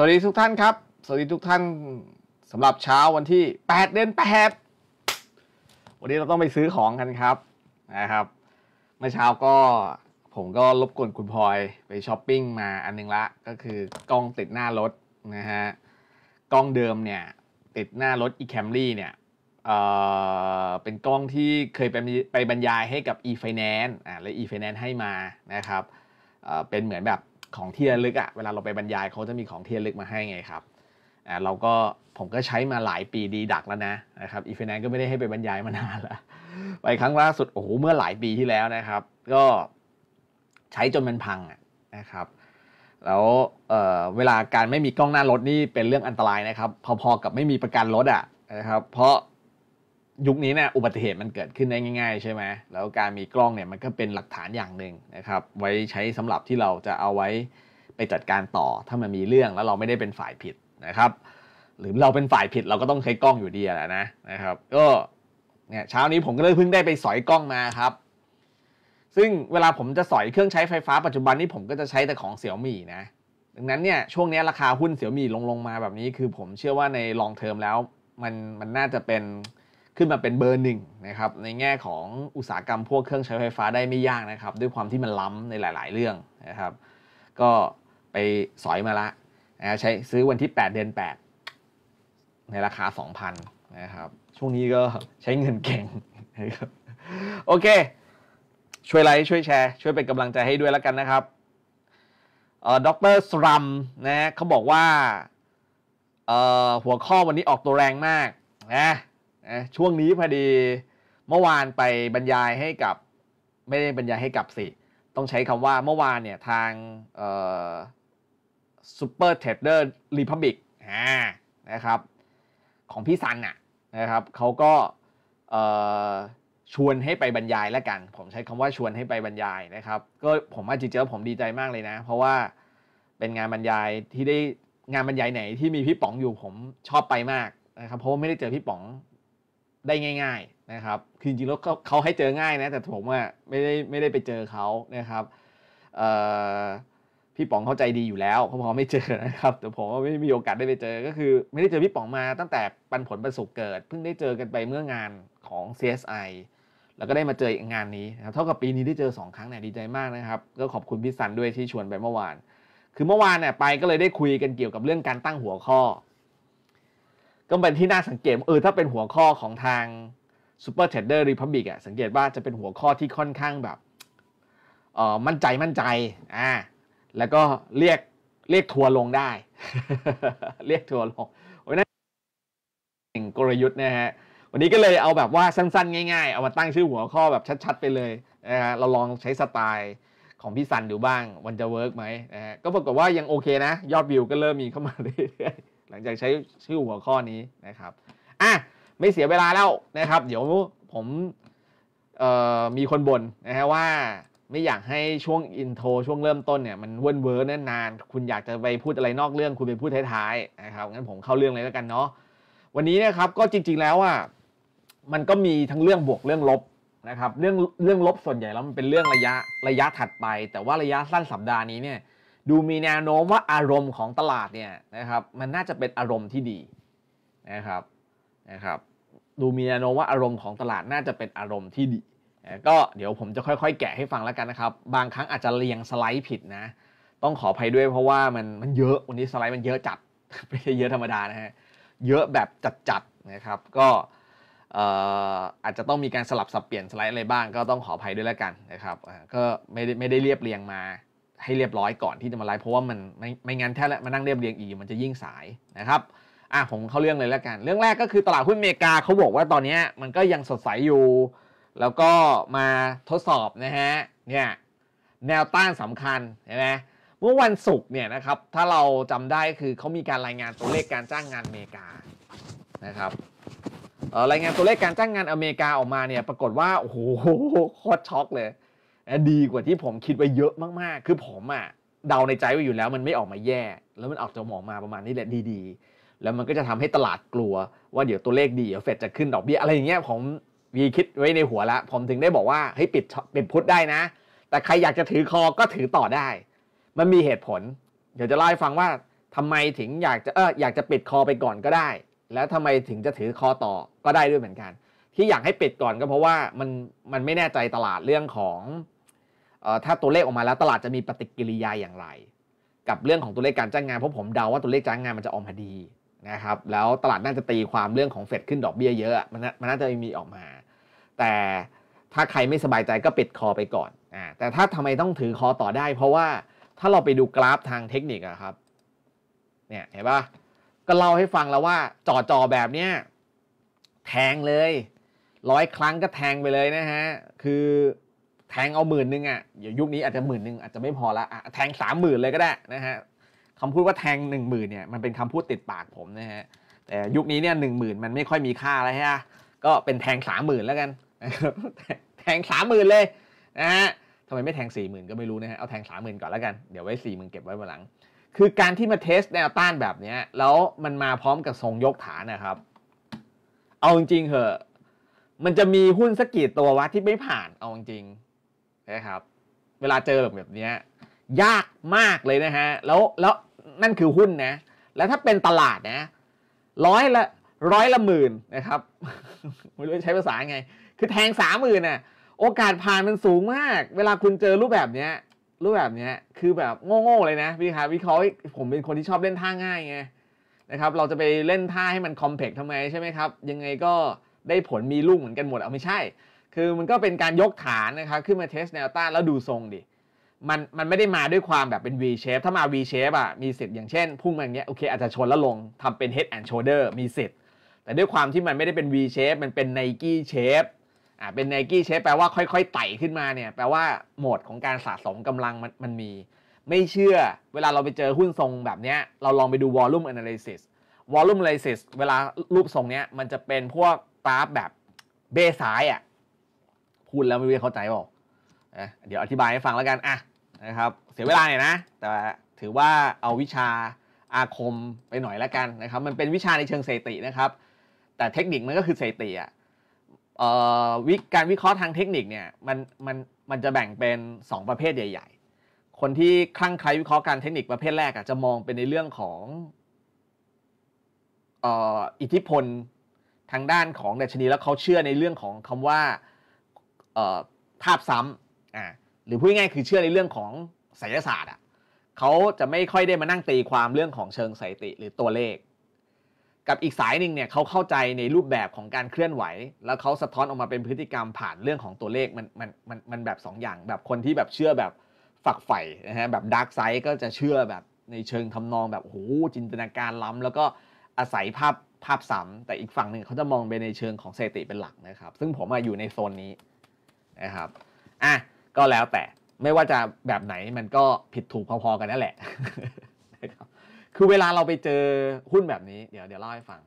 วัสดีทุกท่านครับ สวัสดีทุกท่านสำหรับเช้าวันที่ 8 เดือน8 วันนี้เราต้องไปซื้อของกันครับนะครับเมื่อเช้าก็ผมก็รบกวนคุณพลอยไปช้อปปิ้งมาอันนึงละ ก็คือกล้องติดหน้ารถนะฮะกล้องเดิมเนี่ย ติดหน้ารถอีแคมรี่เนี่ยเอ่อเป็นกล้องที่เคยไปไปบรรยายให้กับ e finance อ่าและ e finance ให้มานะครับเอ่อเป็นเหมือนแบบของที่ระลึกอะเวลาเราไปบรรยายเขาจะมีของที่ระลึกมาให้ไงครับอ่าเราก็ผมก็ใช้มาหลายปีดีดักแล้วนะนะครับอีฟนแนนก็ไม่ได้ให้ไปบรรยายมานานแล้วไปครั้งล่าสุดโอ้โหเมื่อหลายปีที่แล้วนะครับ ก็ใช้จนมันพังนะครับแล้วเเวลาการไม่มีกล้องหน้ารถนี่เป็นเรื่องอันตรายนะครับ พอๆกับไม่มีประกันรถอ่ะนะครับเพราะยุคนี้เนี่ยอุบัติเหตุมันเกิดขึ้นได้ง่ายๆ ใช่ไหมแล้วการมีกล้องเนี่ยมันก็เป็นหลักฐานอย่างหนึ่งนะครับ ไว้ใช้สำหรับที่เราจะเอาไว้ไปจัดการต่อถ้ามันมีเรื่องแล้วเราไม่ได้เป็นฝ่ายผิดนะครับ หรือเราเป็นฝ่ายผิดเราก็ต้องใช้กล้องอยู่ดีแหละนะนะครับก็เนี่ยเช้านี้ผมก็เลยเพิ่งได้ไปสอยกล้องมาครับ ซึ่งเวลาผมจะสอยเครื่องใช้ไฟฟ้าปัจจุบันนี่ผมก็จะใช้แต่ของเสี่ยวมี่นะ ดังนั้นเนี่ยช่วงนี้ราคาหุ้นเสี่ยวมี่ลงลงมาแบบนี้คือผมเชื่อว่าในลองเทอมแล้วมันมันน่าจะเป็นขึ้นมาเป็นเบอร์หนึ่งนะครับในแง่ของอุตสาหกรรมพวกเครื่องใช้ไฟฟ้าได้ไม่ยากนะครับ ด้วยความที่มันล้ำในหลาย ๆ เรื่องนะครับ ก็ไปสอยมาละนะใช้ซื้อวันที่ 8 เดือน 8 ในราคา 2,000นะครับ ช่วงนี้ก็ใช้เงินเก่งนะครับโอเคช่วยไลค์ช่วยแชร์ ช่วยเป็นกำลังใจให้ด้วยแล้วกันนะครับด็อกเตอร์สรัมนะเขาบอกว่า หัวข้อวันนี้ออกตัวแรงมากนะช่วงนี้พอดีเมื่อวานไปบรรยายให้กับไม่ได้บรรยายให้กับสิ ต้องใช้คำว่าเมื่อวานเนี่ยทางซูเปอร์เทรดเดอร์รีพับบิกนะครับของพี่ซันน่ะนะครับเขาก็ชวนให้ไปบรรยายแล้วกัน ผมใช้คำว่าชวนให้ไปบรรยายนะครับก็ผมว่าจริงๆผมดีใจมากเลยนะ เพราะว่าเป็นงานบรรยายที่ได้งานบรรยายไหนที่มีพี่ป๋องอยู่ผมชอบไปมากนะครับ เพราะว่าไม่ได้เจอพี่ป๋องได้ง่าย ๆ นะครับ คือจริงๆแล้วเขาให้เจอง่ายนะ แต่ผมว่าไม่ได้ไม่ได้ไปเจอเขานะครับพี่ป๋องเข้าใจดีอยู่แล้วเขาพอไม่เจอนะครับแต่ผมก็ไม่มีโอกาสได้ไปเจอก็คือ ไม่ได้เจอพี่ป๋องมาตั้งแต่ปันผลประสบเกิดเพิ่งได้เจอกันไปเมื่องานของ CSI แล้วก็ได้มาเจออีกงานนี้นเท่ากับปีนี้ได้เจอ2ครั้งเนี่ยดีใจมากนะครับ ก็ขอบคุณพี่สันด้วยที่ชวนไปเมื่อวาน คือเมื่อวานเนี่ยไปก็เลยได้คุยกันเกี่ยวกับเรื่องการตั้งหัวข้อก็เป็นที่น่าสังเกต เออถ้าเป็นหัวข้อของทาง Super Trader Republic อ่ะสังเกตว่าจะเป็นหัวข้อที่ค่อนข้างแบบเออมั่นใจมั่นใจอ่าแล้วก็เรียกเรียกทัวลงได้เรียกทัวลงโอ้ยนั่นก่งกลยุทธ์นะฮะ วันนี้ก็เลยเอาแบบว่าสั้นๆง่ายๆ เอามาตั้งชื่อหัวข้อแบบชัดๆไปเลยนะฮะเราลองใช้สไตล์ของพี่ซันดูบ้างมันจะเวิร์กไหมนะฮะก็ปรากฏว่ายังโอเคนะยอดวิวก็เริ่มมีเข้ามาเรื่อยหลังจากใช้ชื่อหัวข้อนี้นะครับ อ่ะไม่เสียเวลาแล้วนะครับ เดี๋ยวผมมีคนบ่นนะฮะว่าไม่อยากให้ช่วงอินโทรช่วงเริ่มต้นเนี่ยมันเวินเวิร์นนานคุณอยากจะไปพูดอะไรนอกเรื่อง คุณไปพูดท้ายๆนะครับงั้นผมเข้าเรื่องเลยแล้วกันเนาะวันนี้นะครับก็จริงๆแล้วอ่ะมันก็มีทั้งเรื่องบวกเรื่องลบนะครับเรื่องเรื่องลบส่วนใหญ่แล้วมันเป็นเรื่องระยะระยะถัดไป แต่ว่าระยะสั้นสัปดาห์นี้เนี่ยดูมีแนวโน้มว่าอารมณ์ของตลาดเนี่ยนะครับมันน่าจะเป็นอารมณ์ที่ดีนะครับนะครับดูมีแนวโน้มว่าอารมณ์ของตลาดน่าจะเป็นอารมณ์ที่ดีก็เดี๋ยวผมจะค่อยๆ แกะให้ฟังแล้วกันนะครับ บางครั้งอาจจะเรียงสไลด์ผิดนะต้องขออภัยด้วยเพราะว่ามันมันเยอะ วันนี้สไลด์มันเยอะจัดไม่ใช่เยอะธรรมดานะฮะเยอะแบบจัดๆนะครับก็อาจจะต้องมีการสลับสับเปลี่ยนสไลด์อะไรบ้างก็ต้องขออภัยด้วยแล้วกันนะครับก็ไม่ได้ไม่ได้เรียบเรียงมาให้เรียบร้อยก่อนที่จะมาไลฟ์เพราะว่ามันไม่ไม่งั้นแท้และมานั่งเรียบเรียงอีก มันจะยิ่งสายนะครับอ่ะผมเข้าเรื่องเลยแล้วกัน เรื่องแรกก็คือตลาดหุ้นอเมริกาเขาบอกว่าตอนนี้มันก็ยังสดใสอยู่ แล้วก็มาทดสอบนะฮะ เนี่ยแนวต้านสำคัญใช่ไหมเมื่อวันศุกร์เนี่ยนะครับ ถ้าเราจำได้คือเขามีการรายงานตัวเลขการจ้างงานอเมริกา นะครับ รายงานตัวเลขการจ้างงานอเมริกาออกมาเนี่ย ปรากฏว่าโอ้โหโคตรช็อกเลยะดีกว่าที่ผมคิดไว้เยอะมากๆ คือผมอะเดาในใจไว้อยู่แล้ว มันไม่ออกมาแย่ แล้วมันออกจะหมองมาประมาณนี้แหละดีๆ แล้วมันก็จะทำให้ตลาดกลัวว่าเดี๋ยวตัวเลขดีเดี๋ยวเฟดจะขึ้นดอกเบี้ยอะไรอย่างเงี้ยผมวีคิดไว้ในหัวละผมถึงได้บอกว่าเฮ้ยปิดปิดพุทธได้นะ แต่ใครอยากจะถือคอก็ถือต่อได้ มันมีเหตุผลเดี๋ยวจะเล่าให้ฟังว่าทำไมถึงอยากจะเอออยากจะปิดคอไปก่อนก็ได้ แล้วทำไมถึงจะถือคอต่อก็ได้ด้วยเหมือนกัน ที่อยากให้ปิดก่อนก็เพราะว่ามันมันไม่แน่ใจตลาดเรื่องของถ้าตัวเลขออกมาแล้วตลาดจะมีปฏิกิริยาอย่างไร กับเรื่องของตัวเลขการจ้างงานเพราะผมเดาว่าตัวเลขจ้างงานมันจะออกมาดีนะครับ แล้วตลาดน่าจะตีความเรื่องของเฟดขึ้นดอกเบี้ยเยอะมันน่าจะมีออกมา แต่ถ้าใครไม่สบายใจก็ปิดคอไปก่อนอ่าแต่ถ้าทำไมต้องถือคอต่อได้ เพราะว่าถ้าเราไปดูกราฟทางเทคนิคอะครับเนี่ยเห็นปะก็เล่าให้ฟังแล้วว่า จอจอแบบเนี้ยแทงเลยร้อยครั้งก็แทงไปเลยนะฮะคือแทงเอาหมื่นนึงอ่ะเดี๋ยวยุคนี้อาจจะหมื่นนึงอาจจะไม่พอละอ่ะแทงสามหมื่นเลยก็ได้นะฮะคำพูดว่าแทงหนึ่งหมื่นเนี่ยมันเป็นคำพูดติดปากผมนะฮะแต่ยุคนี้เนี่ยหนึ่งหมื่นมันไม่ค่อยมีค่าแล้วฮะก็เป็นแทงสามหมื่นแล้วกัน แทงสามหมื่นเลยนะฮะทำไมไม่แทงสี่หมื่นก็ไม่รู้นะฮะเอาแทงสามหมื่นก่อนแล้วกัน เดี๋ยวไว้สี่หมื่นเก็บไว้วันหลัง คือการที่มาเทสแนวต้านแบบเนี้ย แล้วมันมาพร้อมกับทรงยกฐานนะครับเอาจริงๆเหอะมันจะมีหุ้นสักกี่ตัววะที่ไม่ผ่านเอาจริงนะครับเวลาเจอแบบแบบนี้ยากมากเลยนะฮะแล้วแล้วนั่นคือหุ้นนะแล้วถ้าเป็นตลาดนะร้อยละร้อยละหมื่นนะครับไม่รู้ใช้ภาษาไง คือแทงสามหมื่นน่ะโอกาสผ่านมันสูงมาก เวลาคุณเจอรูปแบบเนี้ยรูปแบบเนี้ยคือแบบโง่ๆเลยนะพี่ครับวิเคราะห์ผมเป็นคนที่ชอบเล่นท่าง่ายไงนะครับเราจะไปเล่นท่าให้มันคอมเพล็กซ์ทำไมใช่ไหมครับยังไงก็ได้ผลมีลูกเหมือนกันหมดเอาไม่ใช่คือมันก็เป็นการยกฐานนะครับขึ้นมาเทสแนวต้านแล้วดูทรงดิมันมันไม่ได้มาด้วยความแบบเป็น V shape ถ้ามา V shape อ่ะมีสิทธิ์อย่างเช่น พุ่งมาอย่างเงี้ยโอเคอาจจะชนแล้วลงทำเป็น head and shoulder มีสิทธิ์แต่ด้วยความที่มันไม่ได้เป็น V shape มันเป็น Nike shape อ่าเป็น Nike shape แปลว่าค่อยๆ ไต่ขึ้นมาเนี่ย แปลว่าโหมดของการสะสมกำลังมันมันมี ไม่เชื่อเวลาเราไปเจอหุ้นทรงแบบเนี้ยเราลองไปดู volume analysis volume analysis เวลารูปทรงเนี้ยมันจะเป็นพวกกราฟแบบเบสายอ่ะพูดแล้วไม่รู้เข้าใจบอกเดี๋ยวอธิบายให้ฟังแล้วกันอ่ะนะครับ เสียเวลาหน่อยนะ แต่ถือว่าเอาวิชาอาคมไปหน่อยแล้วกันนะครับ มันเป็นวิชาในเชิงเศรษฐีนะครับ แต่เทคนิคมันก็คือเศรษฐีอ่ะวิการวิเคราะห์ทางเทคนิคเนี่ย มัน มัน มันจะแบ่งเป็น 2 ประเภทใหญ่ ๆ คนที่คลั่งไคล้วิเคราะห์การเทคนิคประเภทแรกอ่ะ จะมองเป็นในเรื่องของอิทธิพลทางด้านของดัชนีแล้วเขาเชื่อในเรื่องของคำว่าภาพซ้ำอ่าหรือพูดง่ายคือเชื่อในเรื่องของไสยศาสตร์อ่ะเขาจะไม่ค่อยได้มานั่งตีความเรื่องของเชิงสถิติหรือตัวเลข กับอีกสายหนึ่งเนี่ยเขาเข้าใจในรูปแบบของการเคลื่อนไหว แล้วเขาสะท้อนออกมาเป็นพฤติกรรมผ่านเรื่องของตัวเลขมันมันมันมันแบบ2ออย่างแบบคนที่แบบเชื่อแบบฝักใฝ่นะฮะแบบดาร์กไซด์ก็จะเชื่อแบบในเชิงทำนองแบบโอ้โหจินตนาการล้ำ แล้วก็อาศัยภาพภาพซ้ำแต่อีกฝั่งหนึ่งเขาจะมองไปในเชิงของสถิติเป็นหลักนะครับ ซึ่งผมอยู่ในโซนนี้นะครับ อ่ะ ก็แล้วแต่ ไม่ว่าจะแบบไหนมันก็ผิดถูกพอๆกันนั่นแหละนะครับคือเวลาเราไปเจอหุ้นแบบนี้ เดี๋ยว เดี๋ยวเล่าให้ฟัง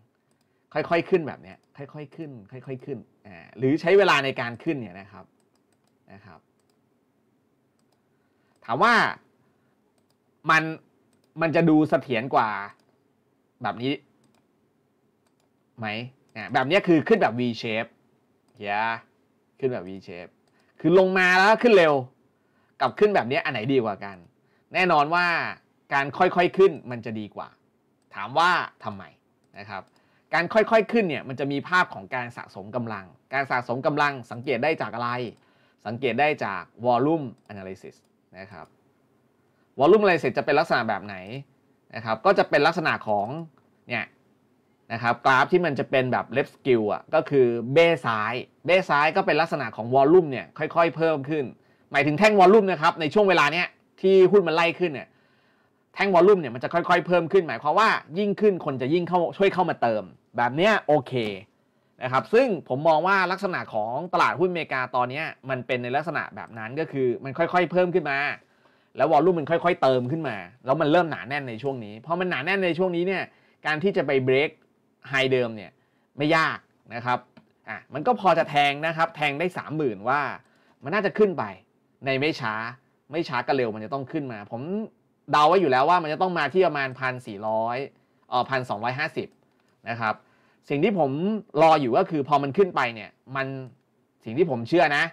ค่อยๆขึ้นแบบเนี้ยค่อยๆ ขึ้น ค่อยๆ ขึ้นอ่าหรือใช้เวลาในการขึ้นเนี่ยนะครับ นะครับ ถามว่ามัน มันจะดูเสถียรกว่าแบบนี้ไหม แบบนี้คือขึ้นแบบ V shape เฮียขึ้นแบบ V shape คือลงมาแล้วขึ้นเร็วกับขึ้นแบบนี้อันไหนดีกว่ากัน แน่นอนว่าการค่อยๆขึ้นมันจะดีกว่า ถามว่าทำไมนะครับ การค่อยๆขึ้นเนี่ยมันจะมีภาพของการสะสมกำลัง การสะสมกำลัง สังเกตได้จากอะไร สังเกตได้จาก volume analysis นะครับ volume analysis จะเป็นลักษณะแบบไหนนะครับก็จะเป็นลักษณะของนะครับกราฟที่มันจะเป็นแบบเลฟสกิลอ่ะก็คือเบ้ซ้ายเบ้ซ้ายก็เป็นลักษณะของวอลลุ่มเนี่ยค่อยๆเพิ่มขึ้น หมายถึงแท่งวอลลุ่มนะครับในช่วงเวลาเนี้ยที่หุ้นมันไล่ขึ้นเนี่ยแท่งวอลลุ่มเนี่ยมันจะค่อยๆเพิ่มขึ้น หมายความว่า ยิ่งขึ้นคนจะยิ่งเข้าช่วยเข้ามาเติม แบบเนี้ยโอเคนะครับซึ่งผมมองว่าลักษณะของตลาดหุ้นอเมริกาตอนนี้มันเป็นในลักษณะแบบนั้นก็คือมันค่อยๆเพิ่มขึ้นมา แล้ววอลลุ่มมันค่อยๆ เติมขึ้นมาแล้วมันเริ่มหนาแน่นในช่วงนี้พอมันหนาแน่นในช่วงนี้เนี่ยการที่จะไปเบรกไฮเดิมเนี่ยไม่ยากนะครับอ่ะมันก็พอจะแทงนะครับแทงได้30,000ว่า มันน่าจะขึ้นไปในไม่ช้าไม่ช้าก็เร็วมันจะต้องขึ้นมา ผมเดาไว้อยู่แล้วว่ามันจะต้องมาที่ประมาณพันสี่ร้อยเอ่อพันสองร้อยห้าสิบนะครับสิ่งที่ผมรออยู่ก็คือพอมันขึ้นไปเนี่ยมันสิ่งที่ผมเชื่อนะ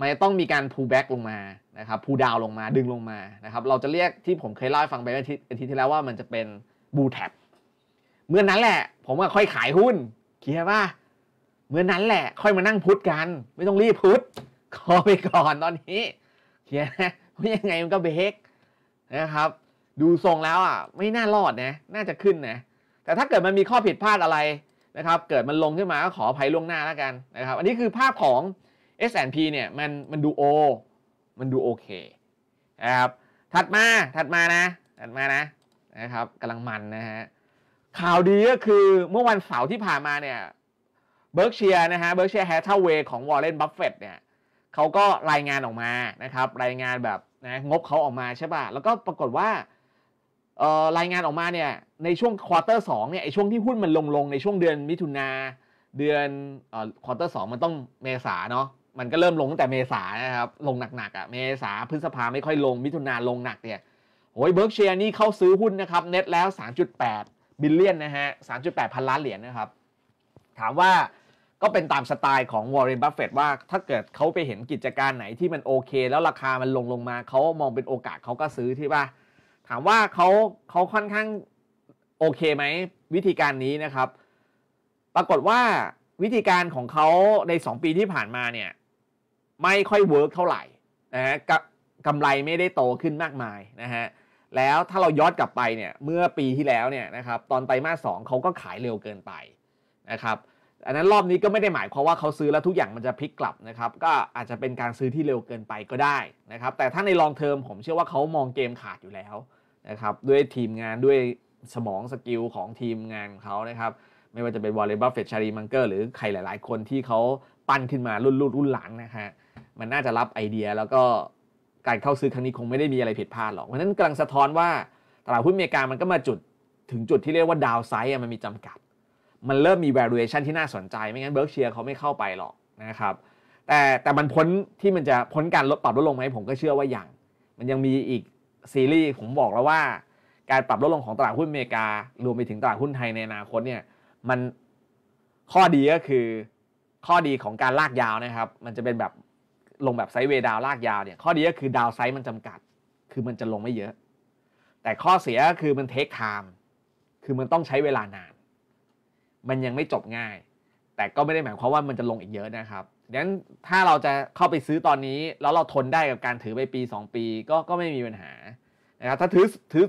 มันจะต้องมีการ pull back ลงมานะครับ pull down ลงมาดึงลงมานะครับเราจะเรียกที่ผมเคยเล่าให้ฟังไปอาทิตย์ที่แล้วว่ามันจะเป็น bull trap เมื่อนนั้นแหละผมก็ค่อยขายหุ้นเคลียร์ป่ะเมื่อนนั้นแหละค่อยมานั่งพุทกัน ไม่ต้องรีบพุทขอไปก่อนตอนนี้เคลียร์นะเพายังไงมันก็เบรกนะครับ ดูทรงแล้วอ่ะ ไม่น่ารอดนะน่าจะขึ้นนะแต่ถ้าเกิดมันมีข้อผิดพลาดอะไรนะครับ เกิดมันลงขึ้นมา ก็ขออภัยล่วงหน้าแล้วกันนะครับ อันนี้คือภาพของ S&P เนี่ย มันมันดูโอมันดูโอเคนะครับถัดมาถัดมานะ ถัดมานะนะครับกำลังมันนะฮะข่าวดีก็คือเมื่อวันเสาร์ที่ผ่านมาเนี่ยเบิร์กเชียนะฮะเบิร์กเชียแฮทเวเวของวอร์เรนบัฟเฟตเนี่ยเขาก็รายงานออกมานะครับ รายงานแบบนะงบเขาออกมาใช่ป่ะ แล้วก็ปรากฏว่าเอ่อรายงานออกมาเนี่ยในช่วงควอเตอร์สเนี่ยไอช่วงที่หุ้นมันลงลงในช่วงเดือนมิถุนาเดือนเอ่อควอเตอร์สมันต้องเมษาเนาะมันก็เริ่มลงตั้งแต่เมษานะครับลงหนักๆอะ่ะเมษาพฤษภาไม่ค่อยลง มิถุนาลงหนักเนี่ยโอ้ยเบิร์กเชียนี่เข้าซื้อหุ้นนะครับเน็ตแล้ว3.8บิลเลียนนะฮะปดพันล้านเหรียญนนะครับ ถามว่าก็เป็นตามสไตล์ของวอร์เรนบัฟเฟตว่าถ้าเกิดเขาไปเห็นกิจการไหนที่มันโอเค แล้วราคามันลงลงมา เขามองเป็นโอกาสเขาก็ซื้อที่ว่า ถามว่าเขาเขาค่อนข้างโอเคไหมวิธีการนี้นะครับ ปรากฏว่าวิธีการของเขาใน 2 ปีที่ผ่านมาเนี่ย ไม่ค่อยเวิร์กเท่าไหร่นะฮะกำไรไม่ได้โตขึ้นมากมายนะฮะแล้วถ้าเราย้อนกลับไปเนี่ยเมื่อปีที่แล้วเนี่ยนะครับตอนไตรมาสสองเขาก็ขายเร็วเกินไปนะครับอันนั้นรอบนี้ก็ไม่ได้หมายความว่าเขาซื้อแล้วทุกอย่างมันจะพลิกกลับนะครับ ก็อาจจะเป็นการซื้อที่เร็วเกินไปก็ได้นะครับแต่ถ้าในลองเทอมผมเชื่อว่าเขามองเกมขาดอยู่แล้วนะครับด้วยทีมงานด้วยสมองสกิลของทีมงานเขานะครับไม่ว่าจะเป็นวอลเลย์บอลเฟชชารีมังเกอร์หรือใครหลาย ๆ คนที่เขาปั้นขึ้นมารุ่นรุ่นรุ่นหลังนะฮะมันน่าจะรับไอเดียแล้วก็การเข้าซื้อครั้งนี้คงไม่ได้มีอะไรผิดพลาดหรอกเพราะนั้นกำลังสะท้อนว่า ตลาดหุ้นอเมริกา มันก็มาจุดถึงจุดที่เรียกว่าดาวไซด์มันมีจำกัด มันเริ่มมี valuation ที่น่าสนใจ ไม่งั้นเบิร์กเชียร์เขาไม่เข้าไปหรอกนะครับ แต่แต่มันพ้นที่มันจะพ้นการลดปรับลดลงไหมผมก็เชื่อว่าอย่าง มันยังมีอีกซีรีส์ ผมบอกแล้วว่าการปรับลดลงของตลาดหุ้นอเมริการวมไปถึงตลาดหุ้นไทยในอนาคตเนี่ยมันข้อดีก็คือข้อดีของการลากยาวนะครับ มันจะเป็นแบบลงแบบไซด์เวดาวลากยาวเนี่ยข้อดีก็คือดาวไซด์มันจำกัด คือมันจะลงไม่เยอะ แต่ข้อเสียก็คือมันเทคไทม์คือมันต้องใช้เวลานาน มันยังไม่จบง่าย แต่ก็ไม่ได้หมายความว่ามันจะลงอีกเยอะนะครับดังนั้นถ้าเราจะเข้าไปซื้อตอนนี้ แล้วเราทนได้กับการถือไปปี 2 ปี ก็ก็ไม่มีปัญหานะครับถ้าถือถือ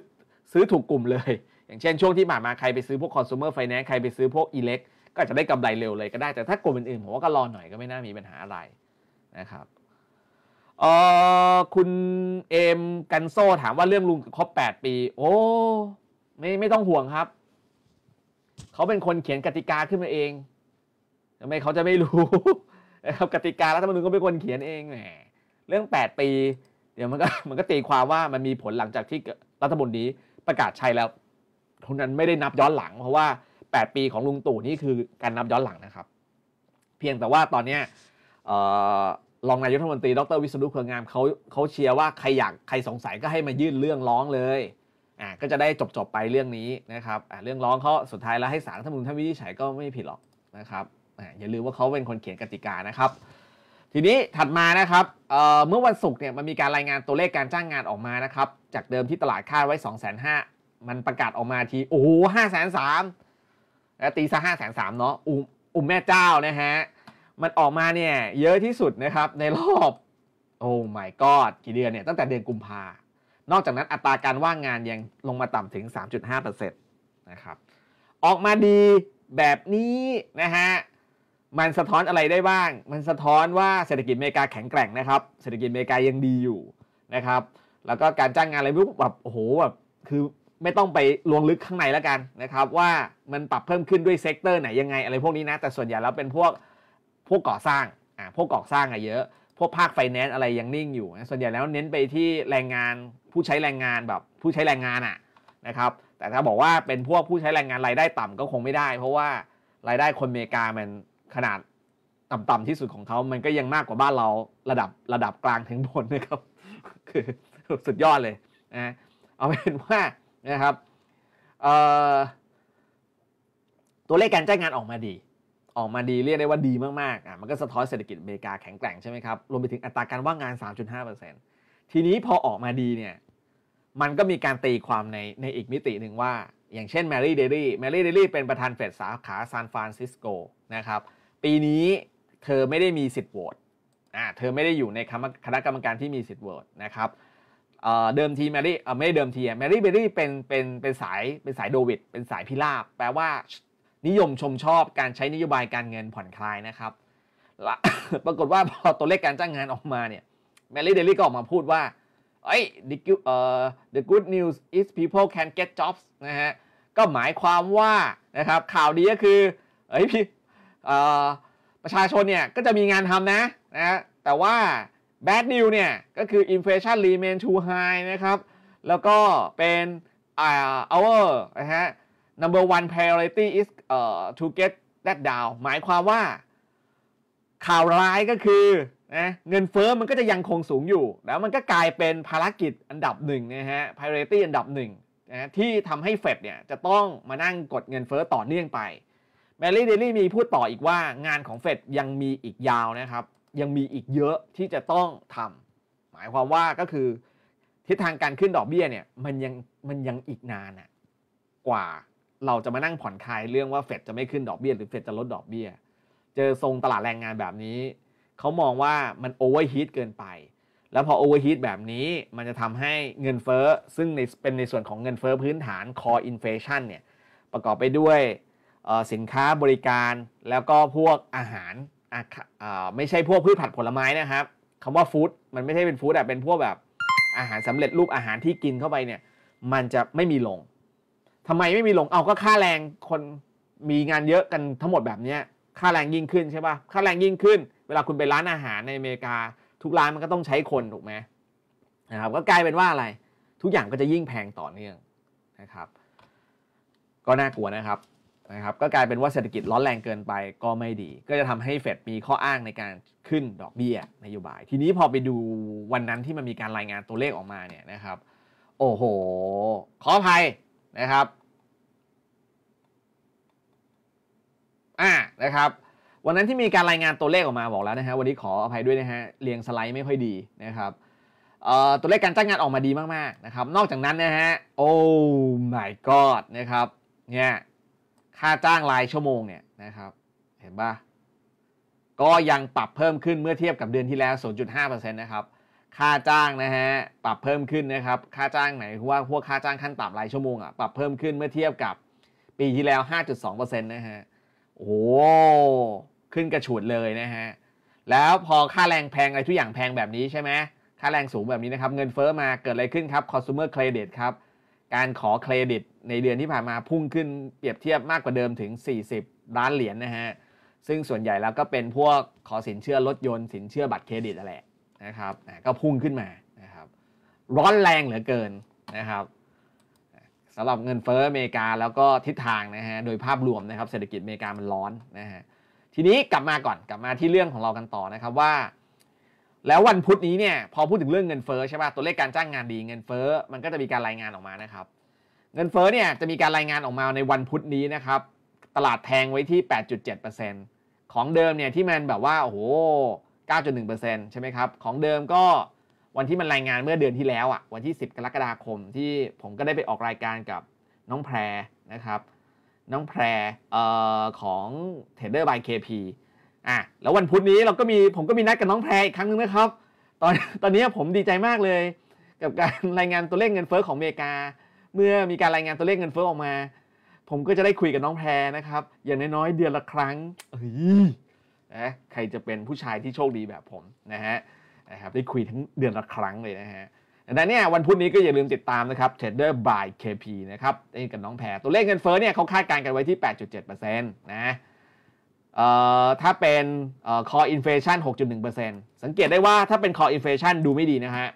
ซื้อถูกกลุ่มเลย อย่างเช่นช่วงที่ผ่านมาใครไปซื้อพวกคอน s u m e r finance ใครไปซื้อพวกอ l เล็ก็จะได้กำไรเร็วเลยก็ได้แต่ถ้ากลุ่มอื่นๆผมว่าก็รอหน่อยก็ไม่น่ามีปัญหาอะไรนะครับเออคุณเอมกันโซถามว่าเรื่องลุงครบแปดปี โอ้ไม่ไม่ต้องห่วงครับ เขาเป็นคนเขียนกติกาขึ้นมาเองทำไมเขาจะไม่รู้นะครับกติกาแล้วรรมนูงก็เป็นคนเขียนเองแหมเรื่อง 8 ปี เดี๋ยวมันก็มันก็ตีความว่ามันมีผลหลังจากที่รัฐบนนี้ประกาศใช้แล้วเท่านั้นไม่ได้นับย้อนหลัง เพราะว่า 8 ปีของลุงตู่นี่คือการนับย้อนหลังนะครับ เพียงแต่ว่าตอนเนี้ยรองนายกรัฐมนตรีดรวิศนุเครืองามเขาเขาเชียร์ว่าใครอยากใครสงสัยก็ให้มายื่นเรื่องร้องเลยอ่าก็จะได้จบจบไปเรื่องนี้นะครับอ่าเรื่องร้องเขาสุดท้ายแล้วให้สารรัฐธมนูญท่านวิจัยก็ไม่ผิดหรอกนะครับอ่าอย่าลืมว่าเขาเป็นคนเขียนกติกานะครับ ทีนี้ถัดมานะครับเอ่อเมื่อวันศุกร์เนี่ยมันมีการรายงานตัวเลขการจ้างงานออกมานะครับจากเดิมที่ตลาดคาดไว้2 5 0 0 0 0มันประกาศออกมาทีโอ้โหห้าแสนสามตีซะห้าแสนสามเนาะอุ้มแม่เจ้านะฮะมันออกมาเนี่ยเยอะที่สุดนะครับในรอบโอ้ my god กี่เดือนเนี่ยตั้งแต่เดือนกุมภานอกจากนั้นอัตราการว่างงานยังลงมาต่ำถึง 3.5%นะครับออกมาดีแบบนี้นะฮะมันสะท้อนอะไรได้บ้าง มันสะท้อนว่าเศรษฐกิจอเมริกาแข็งแกร่งนะครับเศรษฐกิจอเมริกายังดีอยู่นะครับแล้วก็การจ้างงานอะไรแบบโอ้โหแบบคือไม่ต้องไปลวงลึกข้างในแล้วกันนะครับว่ามันปรับเพิ่มขึ้นด้วยเซกเตอร์ไหนยังไงอะไรพวกนี้นะแต่ส่วนใหญ่แล้วเป็นพวกพวกก่อสร้าง อ่า พวกก่อสร้างอะเยอะ พวกภาคไฟแนนซ์อะไรยังนิ่งอยู่ ส่วนใหญ่แล้วเน้นไปที่แรงงานผู้ใช้แรงงานแบบ ผู้ใช้แรงงานอะนะครับ แต่ถ้าบอกว่าเป็นพวกผู้ใช้แรงงานรายได้ต่ำก็คงไม่ได้ เพราะว่ารายได้คนอเมริกามันขนาดต่ำๆที่สุดของเขา มันก็ยังมากกว่าบ้านเราระดับระดับกลางถึงบนนะครับ คือสุดยอดเลยนะ เอาเป็นว่านะครับตัวเลขการจ้างงานออกมาดีออกมาดี เรียกได้ว่าดีมากๆอ่ะมันก็สะท้อนเศรษฐกิจอเมริกาแข็งแกร่งใช่ไหมครับ รวมไปถึงอัตราการว่างงาน 3.5%ทีนี้พอออกมาดีเนี่ยมันก็มีการตีความในในอีกมิติหนึ่งว่าอย่างเช่นแมรี่เดลี่ แมรี่เดลี่เป็นประธานเฟดสาขาซานฟรานซิสโกนะครับปีนี้เธอไม่ได้มีสิทธิ์โหวตอ่าเธอไม่ได้อยู่ในคณะกรรมการที่มีสิทธิ์โหวตนะครับเดิมทีแมรี่ไม่ได้เดิมทีแมรี่เบอรี่เป็นเป็นเป็นสายเป็นสายโดวิดเป็นสายพิราบแปลว่านิยมชมชอบการใช้นโยบายการเงินผ่อนคลายนะครับ ปรากฏว่าพอตัวเลขการจ้างงานออกมาเนี่ย แมรี่เดลี่ก็ออกมาพูดว่าเอ้ย the, uh, the good news is people can get jobs นะฮะ ก็หมายความว่านะครับข่าวดีก็คือเอ้ยพี่ประชาชนเนี่ยก็จะมีงานทำนะนะแต่ว่า bad news เนี่ยก็คือ inflation remain too high นะครับแล้วก็เป็น our นะฮะ number one priority is เอ่อ to get that down หมายความว่า ข่าวร้ายก็คือนะเงินเฟอ้อมันก็จะยังคงสูงอยู่ แล้วมันก็กลายเป็นภารกิจอันดับหนึ่งนะฮะพาราตี้อันดับหนึ่งนะที่ทำให้เฟดเนี่ยจะต้องมานั่งกดเงินเฟอ้อต่อเนื่องไปแมรี่เดลี่มีพูดต่ออีกว่างานของเฟดยังมีอีกยาวนะครับ ยังมีอีกเยอะที่จะต้องทำหมายความว่าก็คือทิศทางการขึ้นดอกเบี้ยเนี่ยมันยังมันยังอีกนานอะกว่าเราจะมานั่งผ่อนคลายเรื่องว่าเฟดจะไม่ขึ้นดอกเบี้ย หรือเฟดจะลดดอกเบี้ย เจอทรงตลาดแรงงานแบบนี้เขามองว่ามันโอเวอร์ฮีทเกินไป แล้วพอโอเวอร์ฮีทแบบนี้มันจะทำให้เงินเฟ้อ ซึ่งในเป็นในส่วนของเงินเฟ้อพื้นฐานคออินเฟชันเนี่ยประกอบไปด้วยสินค้าบริการแล้วก็พวกอาหารไม่ใช่พวกพืชผักผลไม้นะครับคำว่าฟู้ดมันไม่ใช่เป็นฟู้ดแต่เป็นพวกแบบอาหารสำเร็จรูปอาหารที่กินเข้าไปเนี่ยมันจะไม่มีลงทำไมไม่มีลง เอาก็ค่าแรงคนมีงานเยอะกันทั้งหมดแบบนี้ ค่าแรงยิ่งขึ้นใช่ปะ่ะ ค่าแรงยิ่งขึ้น เวลาคุณไปร้านอาหารในอเมริกา ทุกร้านมันก็ต้องใช้คน ถูกไหมนะครับ ก็กลายเป็นว่าอะไรทุกอย่างก็จะยิ่งแพงต่อเนื่องนะครับ ก็น่ากลัวนะครับนะครับ ก็กลายเป็นว่าเศรษฐกิจ ร้อนแรงเกินไปก็ไม่ดี ก็จะทำให้เฟดมีข้ออ้างในการขึ้นดอกเบี้ยนโยบาย ทีนี้พอไปดูวันนั้นที่มันมีการรายงานตัวเลขออกมาเนี่ยนะครับ โอ้โห ขออภัยนะครับ อ่า นะครับ วันนั้นที่มีการรายงานตัวเลขออกมาบอกแล้วนะฮะ วันนี้ขออภัยด้วยนะฮะเรียงสไลด์ไม่ค่อยดีนะครับตัวเลขการจ้างงานออกมาดีมากๆนะครับ นอกจากนั้นนะฮะโอ้ my god นะครับ เนี่ย ค่าจ้างรายชั่วโมงเนี่ยนะครับ เห็นปะก็ยังปรับเพิ่มขึ้นเมื่อเทียบกับเดือนที่แล้ว 0.5%นะครับค่าจ้างนะฮะ ปรับเพิ่มขึ้นนะครับค่าจ้างไหนว่าพวกค่าจ้างขั้นต่ำรายชั่วโมงอ่ะปรับเพิ่มขึ้นเมื่อเทียบกับ ปีที่แล้ว 5.2%นะฮะโอ้ขึ้นกระฉูดเลยนะฮะ แล้วพอค่าแรงแพงอะไรทุกอย่างแพงแบบนี้ใช่ไหมค่าแรงสูงแบบนี้นะครับ เงินเฟ้อมาเกิดอะไรขึ้นครับ consumer credit ครับการขอเครดิต ในเดือนที่ผ่านมาพุ่งขึ้นเปรียบเทียบมากกว่าเดิมถึง 40ล้านเหรียญนะฮะซึ่งส่วนใหญ่แล้วก็เป็นพวกขอสินเชื่อรถยนต์สินเชื่อบัตรเครดิตอะไรนะครับก็พุ่งขึ้นมานะครับร้อนแรงเหลือเกินนะครับสำหรับเงินเฟ้ออเมริกาแล้วก็ทิศทางนะฮะโดยภาพรวมนะครับเศรษฐกิจอเมริกามันร้อนนะฮะทีนี้กลับมาก่อนกลับมาที่เรื่องของเรากันต่อนะครับว่า แล้ววันพุธนี้เนี่ยพอพูดถึงเรื่องเงินเฟ้อใช่ป่ะตัวเลขการจ้างงานดี เงินเฟ้อมันก็จะมีการรายงานออกมานะครับเงินเฟ้อเนี่ยจะมีการรายงานออกมาในวันพุธนี้นะครับตลาดแทงไว้ที่ 8.7%ของเดิมเนี่ยที่มันแบบว่าโอ้โห9.1%ใช่ไหมครับ ของเดิมก็วันที่มันรายงานเมื่อเดือนที่แล้วอะ่ะวันที่ 10 กรกฎาคมที่ผมก็ได้ไปออกรายการกับน้องแพรนะครับน้องแพรออของเทรดเดอร์บายเคพีอ่ะ แล้ววันพุธนี้เราก็มีผมก็มีนัดกับน้องแพรอีกครั้งนึงนะครับ ตอนตอนนี้ผมดีใจมากเลยกับการรายงานตัวเลขเงินเฟอ้อของอเมริกา เมื่อมีการรายงานตัวเลขเงินเฟอ้อออกมา ผมก็จะได้คุยกับน้องแพรนะครับ อย่างน้อยๆเดือนละครั้งเฮ้ยนะใครจะเป็นผู้ชายที่โชคดีแบบผมนะฮะนะครับได้คุยทั้งเดือนละครั้งเลยนะฮะ แต่เนี้ยวันพุธนี้ก็อย่าลืมติดตามนะครับเทรดเดอร์บายเคพีนะครับเอ่กับน้องแพร ตัวเลขเงินเฟ้อเนี่ย เขาคาดการณ์กันไว้ที่ 8.7%นะถ้าเป็นคออินเฟชัน6.1%สังเกตได้ว่าถ้าเป็นคออินเฟชันดูไม่ดีนะฮะ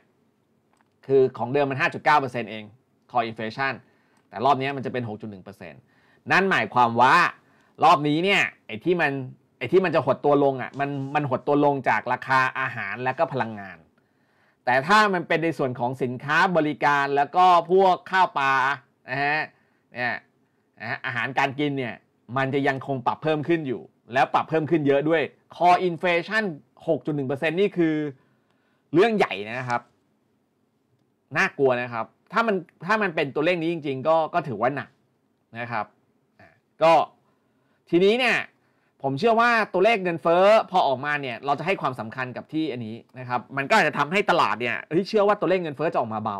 คือของเดิมมัน 5.9%เองคออินเฟชันแต่รอบนี้มันจะเป็น6.1%นั่นหมายความว่ารอบนี้เนี่ยไอ้ที่มันไอ้ที่มันจะหดตัวลง อ่ะมันมันหดตัวลงจากราคาอาหารและก็พลังงาน แต่ถ้ามันเป็นในส่วนของสินค้าบริการแล้วก็พวกข้าวปลานะฮะเนี่ยนะฮะอาหารการกินเนี่ย มันจะยังคงปรับเพิ่มขึ้นอยู่ แล้วปรับเพิ่มขึ้นเยอะด้วยคออินเฟชัน6.1%นี่คือเรื่องใหญ่นะครับ น่ากลัวนะครับถ้ามันถ้ามันเป็นตัวเลขนี้จริงๆก็ก็ถือว่าหนักนะครับก็ทีนี้เนี่ยผมเชื่อว่าตัวเลขเงินเฟ้อพอออกมาเนี่ยเราจะให้ความสำคัญกับที่อันนี้นะครับมันก็อาจจะทำให้ตลาดเนี่ยเชื่อว่าตัวเลขเงินเฟ้อจะออกมาเบา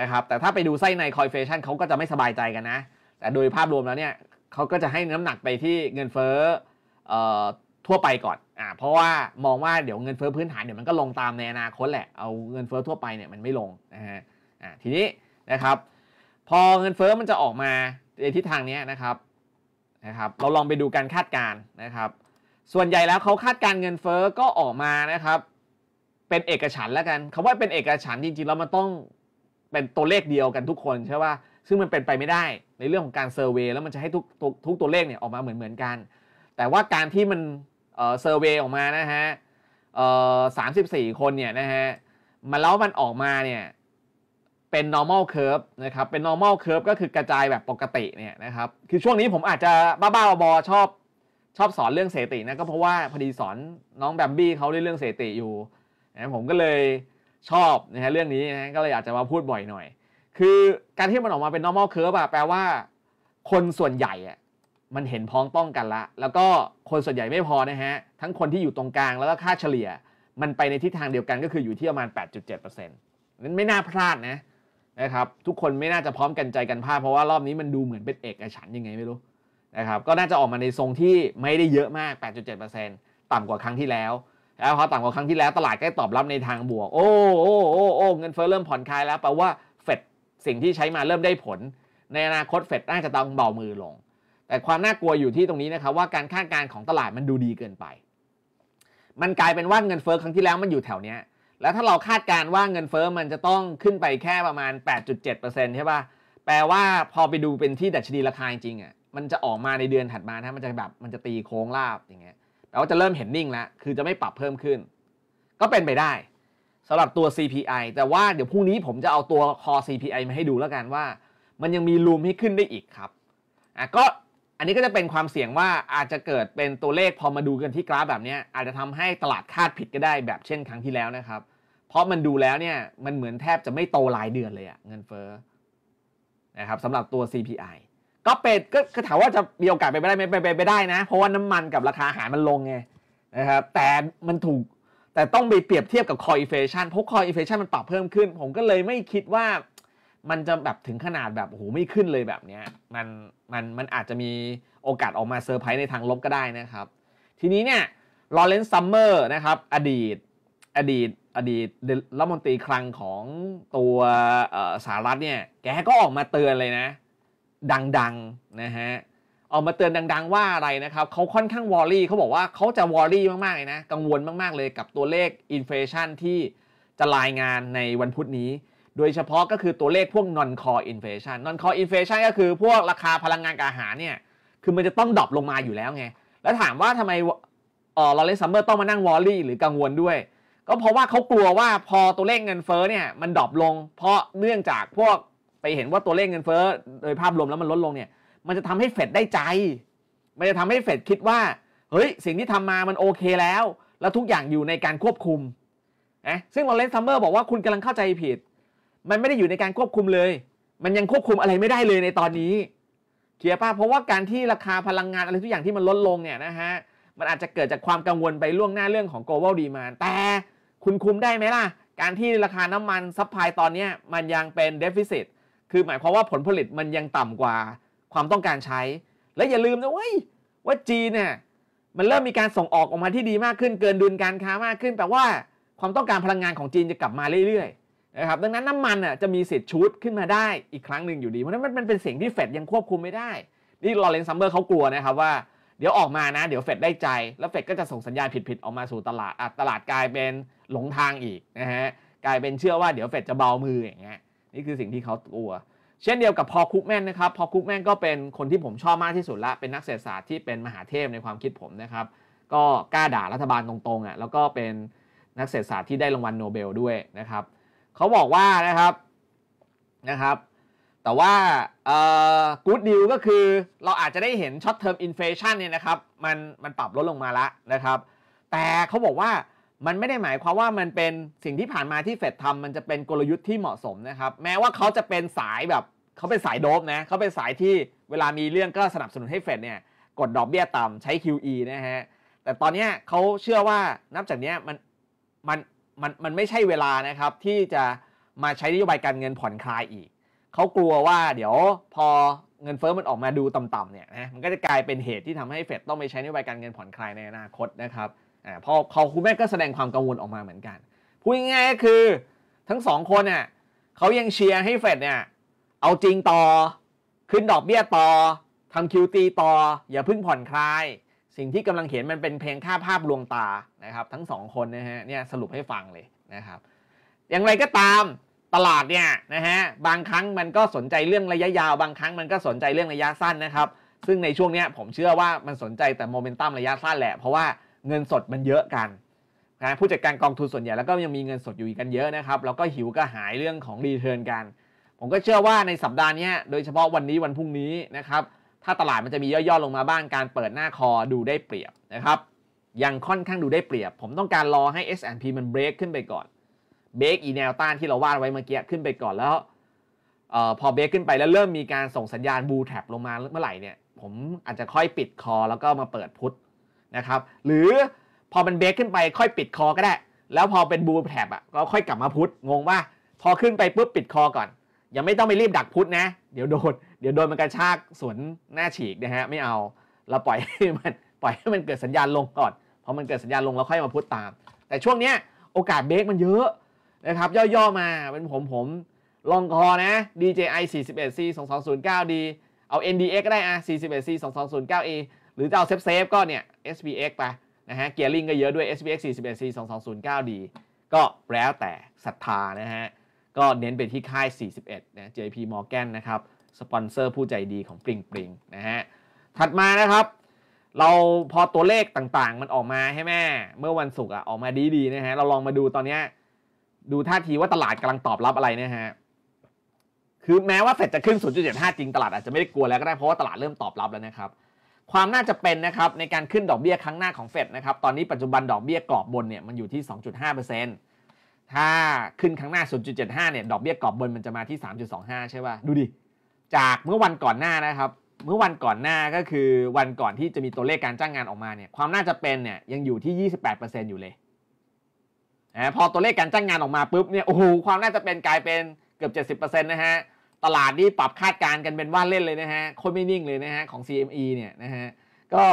นะครับแต่ถ้าไปดูไส้ในคอยเฟชั่นเขาก็จะไม่สบายใจกันนะแต่โดยภาพรวมแล้วเนี่ยเขาก็จะให้น้ำหนักไปที่เงินเฟ้อทั่วไปก่อนอ่าเพราะว่ามองว่าเดี๋ยวเงินเฟ้อพื้นฐานเดี๋ยวมันก็ลงตามในอนาคตแหละเอาเงินเฟ้อทั่วไปเนี่ยมันไม่ลงนะฮะอ่าทีนี้นะครับ พอเงินเฟ้อมันจะออกมาในทิศทางนี้นะครับนะครับเราลองไปดูการคาดการณ์นะครับ ส่วนใหญ่แล้วเขาคาดการเงินเฟอ้อก็ออกมานะครับ เป็นเอกฉันแล้วกันเขาว่าเป็นเอกฉันจริงๆแล้วมันต้องเป็นตัวเลขเดียวกันทุกคนใช่ป่ะซึ่งมันเป็นไปไม่ได้ในเรื่องของการเซอร์เวยแล้วมันจะให้ทุกทุกทุกตัวเลขเนี่ยออกมาเหมือนเหมือนกัน แต่ว่าการที่มันเซอร์เวยออกมานะฮะสามสิบสี่คนเนี่ยนะฮะมาแล้วมันออกมาเนี่ยเป็น normal curve นะครับ เป็น normal curve ก็คือกระจายแบบปกติเนี่ยนะครับ คือช่วงนี้ผมอาจจะบ้าๆบอชอบชอบสอนเรื่องเศรษฐีนะก็เพราะว่าพอดีสอนน้องแบมบี้เขาเรื่องเศรษฐีอยู่นะผมก็เลยชอบนะฮะเรื่องนี้นะก็เลยอาจจะมาพูดบ่อยหน่อย คือการที่มันออกมาเป็น normal curve อะแปลว่าคนส่วนใหญ่อะมันเห็นพ้องต้องกันละ แล้วก็คนส่วนใหญ่ไม่พอนะฮะทั้งคนที่อยู่ตรงกลาง แล้วก็ค่าเฉลี่ยมันไปในทิศทางเดียวกันก็คืออยู่ที่ประมาณ 8.7%นั้นไม่น่าพลาดนะนะครับทุกคนไม่น่าจะพร้อมกันใจกันพลาดเพราะว่ารอบนี้มันดูเหมือนเป็นเอกฉันยังไงไม่รู้นะครับก็น่าจะออกมาในทรงที่ไม่ได้เยอะมาก 8.7%ต่ำกว่าครั้งที่แล้วแล้วพอต่ำกว่าครั้งที่แล้ว ตลาดก็ตอบรับในทางบวก โอ้โอ้โอ้โอ้เงินเฟ้อเริ่มผ่อนคลายแล้วแปลว่าเฟดสิ่งที่ใช้มาเริ่มได้ผล ในอนาคตเฟดน่าจะต้องเบามือลงแต่ความน่ากลัวอยู่ที่ตรงนี้นะครับว่าการคาดการณ์ของตลาดมันดูดีเกินไป มันกลายเป็นว่าเงินเฟ้อครั้งที่แล้วมันอยู่แถวเนี้ยแล้วถ้าเราคาดการณ์ว่าเงินเฟอ้อมันจะต้องขึ้นไปแค่ประมาณ 8.7%ใช่ป่ะ แปลว่าพอไปดูเป็นที่ดัชนีราคาจริงอ่ะ มันจะออกมาในเดือนถัดมาถ้ามันจะแบบมันจะตีโค้งลาบอย่างเงี้ย แปลว่าจะเริ่มเห็นนิ่งแล้ว คือจะไม่ปรับเพิ่มขึ้น ก็เป็นไปได้สำหรับตัว CPI แต่ว่าเดี๋ยวพรุ่งนี้ผมจะเอาตัวคอ CPI มาให้ดูแล้วกันว่า มันยังมีรูมให้ขึ้นได้อีกครับ อ่ะ ก็อันนี้ก็จะเป็นความเสี่ยงว่าอาจจะเกิดเป็นตัวเลขพอมาดูกันที่กราฟแบบนี้อาจจะทำให้ตลาดคาดผิดก็ได้แบบเช่น ครั้งที่แล้วนะครับเพราะมันดูแล้วเนี่ย มันเหมือนแทบจะไม่โตหลายเดือนเลยอะเงินเฟ้อนะครับสำหรับตัว CPI ก็เป็ดก็ถามว่าจะมีโอกาสไปไม่ได้ไปไปไปได้นะ เพราะว่าน้ำมันกับราคาอาหารมันลงไงนะครับแต่มันถูกแต่ต้องไปเปรียบเทียบกับคออินเฟชันเพราะคออินเฟชันมันปรับเพิ่มขึ้น ผมก็เลยไม่คิดว่ามันจะแบบถึงขนาดแบบ โอ้โหไม่ขึ้นเลยแบบเนี้ยมันมันมันอาจจะมีโอกาสออกมาเซอร์ไพรส์ในทางลบก็ได้นะครับทีนี้เนี่ยลอเรนซ์ซัมเมอร์นะครับอดีตอดีตอดีตรัฐมนตรีคลังของตัวสหรัฐเนี่ย แกก็ออกมาเตือนเลยนะ ดังๆ นะฮะ ออกมาเตือนดังๆ ว่าอะไรนะครับเขาค่อนข้างวอรี่เขาบอกว่าเขาจะวอรี่มากๆเลยนะกังวลมากๆเลยกับตัวเลขอินเฟลชันที่จะรายงานในวันพุธนี้ โดยเฉพาะก็คือตัวเลขพวกนอนคอร์อินเฟ t i o น n อ n core i n น l a t i ก็คือพวกราคาพลังงานกาหารเนี่ยคือมันจะต้องดรอปลงมาอยู่แล้วไงแล้วถามว่าทำไมเออลอเรนซัมเมอร์ต้องมานั่งวอรี่หรือกังวลด้วยก็เพราะว่าเขากลัวว่าพอตัวเลขเงินเฟ้อเนี่ยมันดรอปลง เพราะเนื่องจากพวกไปเห็นว่าตัวเลขเงินเฟ้อโดยภาพรวมแล้วมันลดลงเนี่ยมันจะทำให้เฟดได้ใจมันจะทำให้เฟดคิดว่าเฮ้ยสิ่งที่ทำมามันโอเคแล้ว แล้วทุกอย่างอยู่ในการควบคุมนะซึ่งลอเรนซ์ซัมเมอร์บอกว่าคุณกำลังเข้าใจผิด มันไม่ได้อยู่ในการควบคุมเลย มันยังควบคุมอะไรไม่ได้เลยในตอนนี้เขียป้าเพราะว่าการที่ราคาพลังงานอะไรทุกอย่างที่มันลดลงเนี่ยนะฮะมันอาจจะเกิดจากความกังวลไปล่วงหน้าเรื่องของ global demand แต่คุณคุมได้ไหมล่ะ การที่ราคาน้ำมันซัพพลายตอนนี้มันยังเป็นเดฟฟิซิตคือหมายความว่าผลผลิตมันยังต่ำกว่า ความต้องการใช้ และอย่าลืมนะเว้ยว่าจีนเนี่ยมันเริ่มมีการส่งออกออกมาที่ดีมากขึ้นเกินดุลการค้ามากขึ้นแปลว่าความต้องการพลังงานของจีนจะกลับมาเรื่อยๆนะครับ ดังนั้นน้ามันอ่ะจะมีสิทธิ์ชุดขึ้นมาได้อีกครั้งหนึ่งอยู่ดีเพราะนั้นมันเป็นสิ่งที่เฟดยังควบคุมไม่ได้นี่ลอเรนซัมเบอร์เขากลัวนะครับว่าเดี๋ยวออกมานะเดี๋ยวเฟดได้ใจแล้วเฟดก็จะส่งสัญญาณผิดๆ ออกมาสู่ตลาดตลาดกลายเป็นหลงทางอีกนะฮะกลายเป็นเชื่อว่าเดี๋ยวเฟดจะเบามืออย่างเงี้ยนี่คือสิ่งที่เขากลัว เช่นเดียวกับพอคุกแมนนะครับ พอคุกแมนก็เป็นคนที่ผมชอบมากที่สุดละ เป็นนักเศรษฐศาสตร์ที่เป็นมหาเทพในความคิดผมนะครับ ก็กล้าด่ารัฐบาลตรงๆอ่ะแล้วก็เป็นนักเศรษฐศาสตร์ที่ได้รางวัลโนเบลด้วยนะครับเขาบอกว่านะครับนะครับแต่ว่ากู๊ดดิวก็คือเราอาจจะได้เห็นช็อตเทอมอินเฟชันเนี่ยนะครับมันมันปรับลดลงมาละนะครับ แต่เขาบอกว่ามันไม่ได้หมายความว่ามันเป็นสิ่งที่ผ่านมาที่เฟดทำมันจะเป็นกลยุทธ์ที่เหมาะสมนะครับแม้ว่าเขาจะเป็นสายแบบเขาเป็นสายโดบนะเขาเป็นสายที่เวลามีเรื่องก็สนับสนุนให้เฟดเนี่ยกดดอกเบี้ยต่ำใช้ QE นะฮะแต่ตอนนี้เขาเชื่อว่านับจากนี้มันมันมันมันไม่ใช่เวลานะครับที่จะมาใช้นโยบายการเงินผ่อนคลายอีกเขากลัวว่าเดี๋ยวพอเงินเฟอ้อมันออกมาดูต่ำๆเนี่ยนะมันก็จะกลายเป็นเหตุที่ทำให้เฟดต้องไปใช้นโยบายการเงินผ่อนคลายในอนาคตนะครับอ่าพอเขาคุณแม่ก็แสดงความกังวลออกมาเหมือนกัน พูดง่ายๆก็คือทั้งสองคนเนี่ยเขายังเชียร์ให้เฟดเนี่ย เอาจริงต่อ ขึ้นดอกเบี้ยต่อทำ QT ต่อ อย่าพึ่งผ่อนคลาย สิ่งที่กำลังเห็นมันเป็นเพลงค่าภาพลวงตานะครับทั้งสองคนนะฮะเนี่ยสรุปให้ฟังเลยนะครับอย่างไรก็ตามตลาดเนี่ยนะฮะบางครั้งมันก็สนใจเรื่องระยะยาวบางครั้งมันก็สนใจเรื่องระยะสั้นนะครับซึ่งในช่วงนี้ผมเชื่อว่ามันสนใจแต่โมเมนตัมระยะสั้นแหละเพราะว่าเงินสดมันเยอะกันนะผู้จัดการกองทุนส่วนใหญ่แล้วก็ยังมีเงินสดอยู่กันเยอะนะครับแล้วก็หิวก็หายเรื่องของรีเทิร์นกันผมก็เชื่อว่าในสัปดาห์นี้โดยเฉพาะวันนี้วันพรุ่งนี้นะครับถ้าตลาดมันจะมีย่อๆลงมาบ้างการเปิดหน้าคอดูได้เปรียบนะครับยังค่อนข้างดูได้เปรียบ ผมต้องการรอให้ S&P มันเบรกขึ้นไปก่อนเบรกอีแนวต้านที่เราวาดไว้เมื่อกี้ขึ้นไปก่อนแล้วออพอเบรกขึ้นไปแล้วเริ่มมีการส่งสัญญาณบูแท็บลงมาเมื่อไหร่เนี่ย ผมอาจจะค่อยปิดคอแล้วก็มาเปิดพุทนะครับหรือพอมันเบรกขึ้นไปค่อยปิดคอก็ได้ แล้วพอเป็นบูแท็บอ่ะก็ค่อยกลับมาพุทงงว่าพอขึ้นไปปุ๊บปิดคอก่อน ยังไม่ต้องไปรีบดักพุทนะเดี๋ยวโดนเดี๋ยวโดนมันกระชากสวนหน้าฉีกนะฮะไม่เอาเราปล่อยให้มันปล่อยให้มันเกิดสัญญาณลงก่อนพอมันเกิดสัญญาณลงเราค่อยมาพุทตาม แต่ช่วงเนี้ยโอกาสเบรกมันเยอะนะครับ ย่อๆมา เป็นผมผมลองคอนะ DJI 41C 2209D เอา NDX ก็ได้อะ 41C 2209A หรือจะเอาเซฟเซฟก็เนี่ย SPX ไปนะฮะเกียร์ลิงก็เยอะด้วย SPX 41C 2209D ก็แล้วแต่ศรัทธานะฮะ ก็เน้นไปที่ค่าย 41 นะ JP Morgan นะครับสปอนเซอร์ผู้ใจดีของปริงปริงนะฮะ ถัดมานะครับ เราพอตัวเลขต่างๆมันออกมาให้แม่เมื่อวันศุกร์อะออกมาดีๆนะฮะเราลองมาดูตอนเนี้ยดูท่าทีว่าตลาดกำลังตอบรับอะไรเนี่ยฮะ คือแม้ว่าเฟดจะขึ้น 0.75 จริงตลาดอาจจะไม่ได้กลัวแล้วก็ได้ เพราะว่าตลาดเริ่มตอบรับแล้วนะครับ ความน่าจะเป็นนะครับในการขึ้นดอกเบี้ยครั้งหน้าของเฟดนะครับ ตอนนี้ปัจจุบันดอกเบี้ยกรอบบนเนี่ยมันอยู่ที่ 2.5%ถ้าขึ้นครั้งหน้า 0.75 เนี่ย ดอกเบี้ยกรอบบนมันจะมาที่ 3.25 ใช่ป่ะดูดิ จากเมื่อวันก่อนหน้านะครับ เมื่อวันก่อนหน้าก็คือวันก่อนที่จะมีตัวเลขการจ้างงานออกมาเนี่ย ความน่าจะเป็นเนี่ยยังอยู่ที่28%อยู่เลยนะพอตัวเลขการจ้างงานออกมาปุ๊บเนี่ยโอ้โหความน่าจะเป็นกลายเป็นเกือบ 70%นะฮะตลาดนี่ปรับคาดการณ์กันเป็นว่าเล่นเลยนะฮะโคตรไม่นิ่งเลยนะฮะของ CME เนี่ยนะฮะก็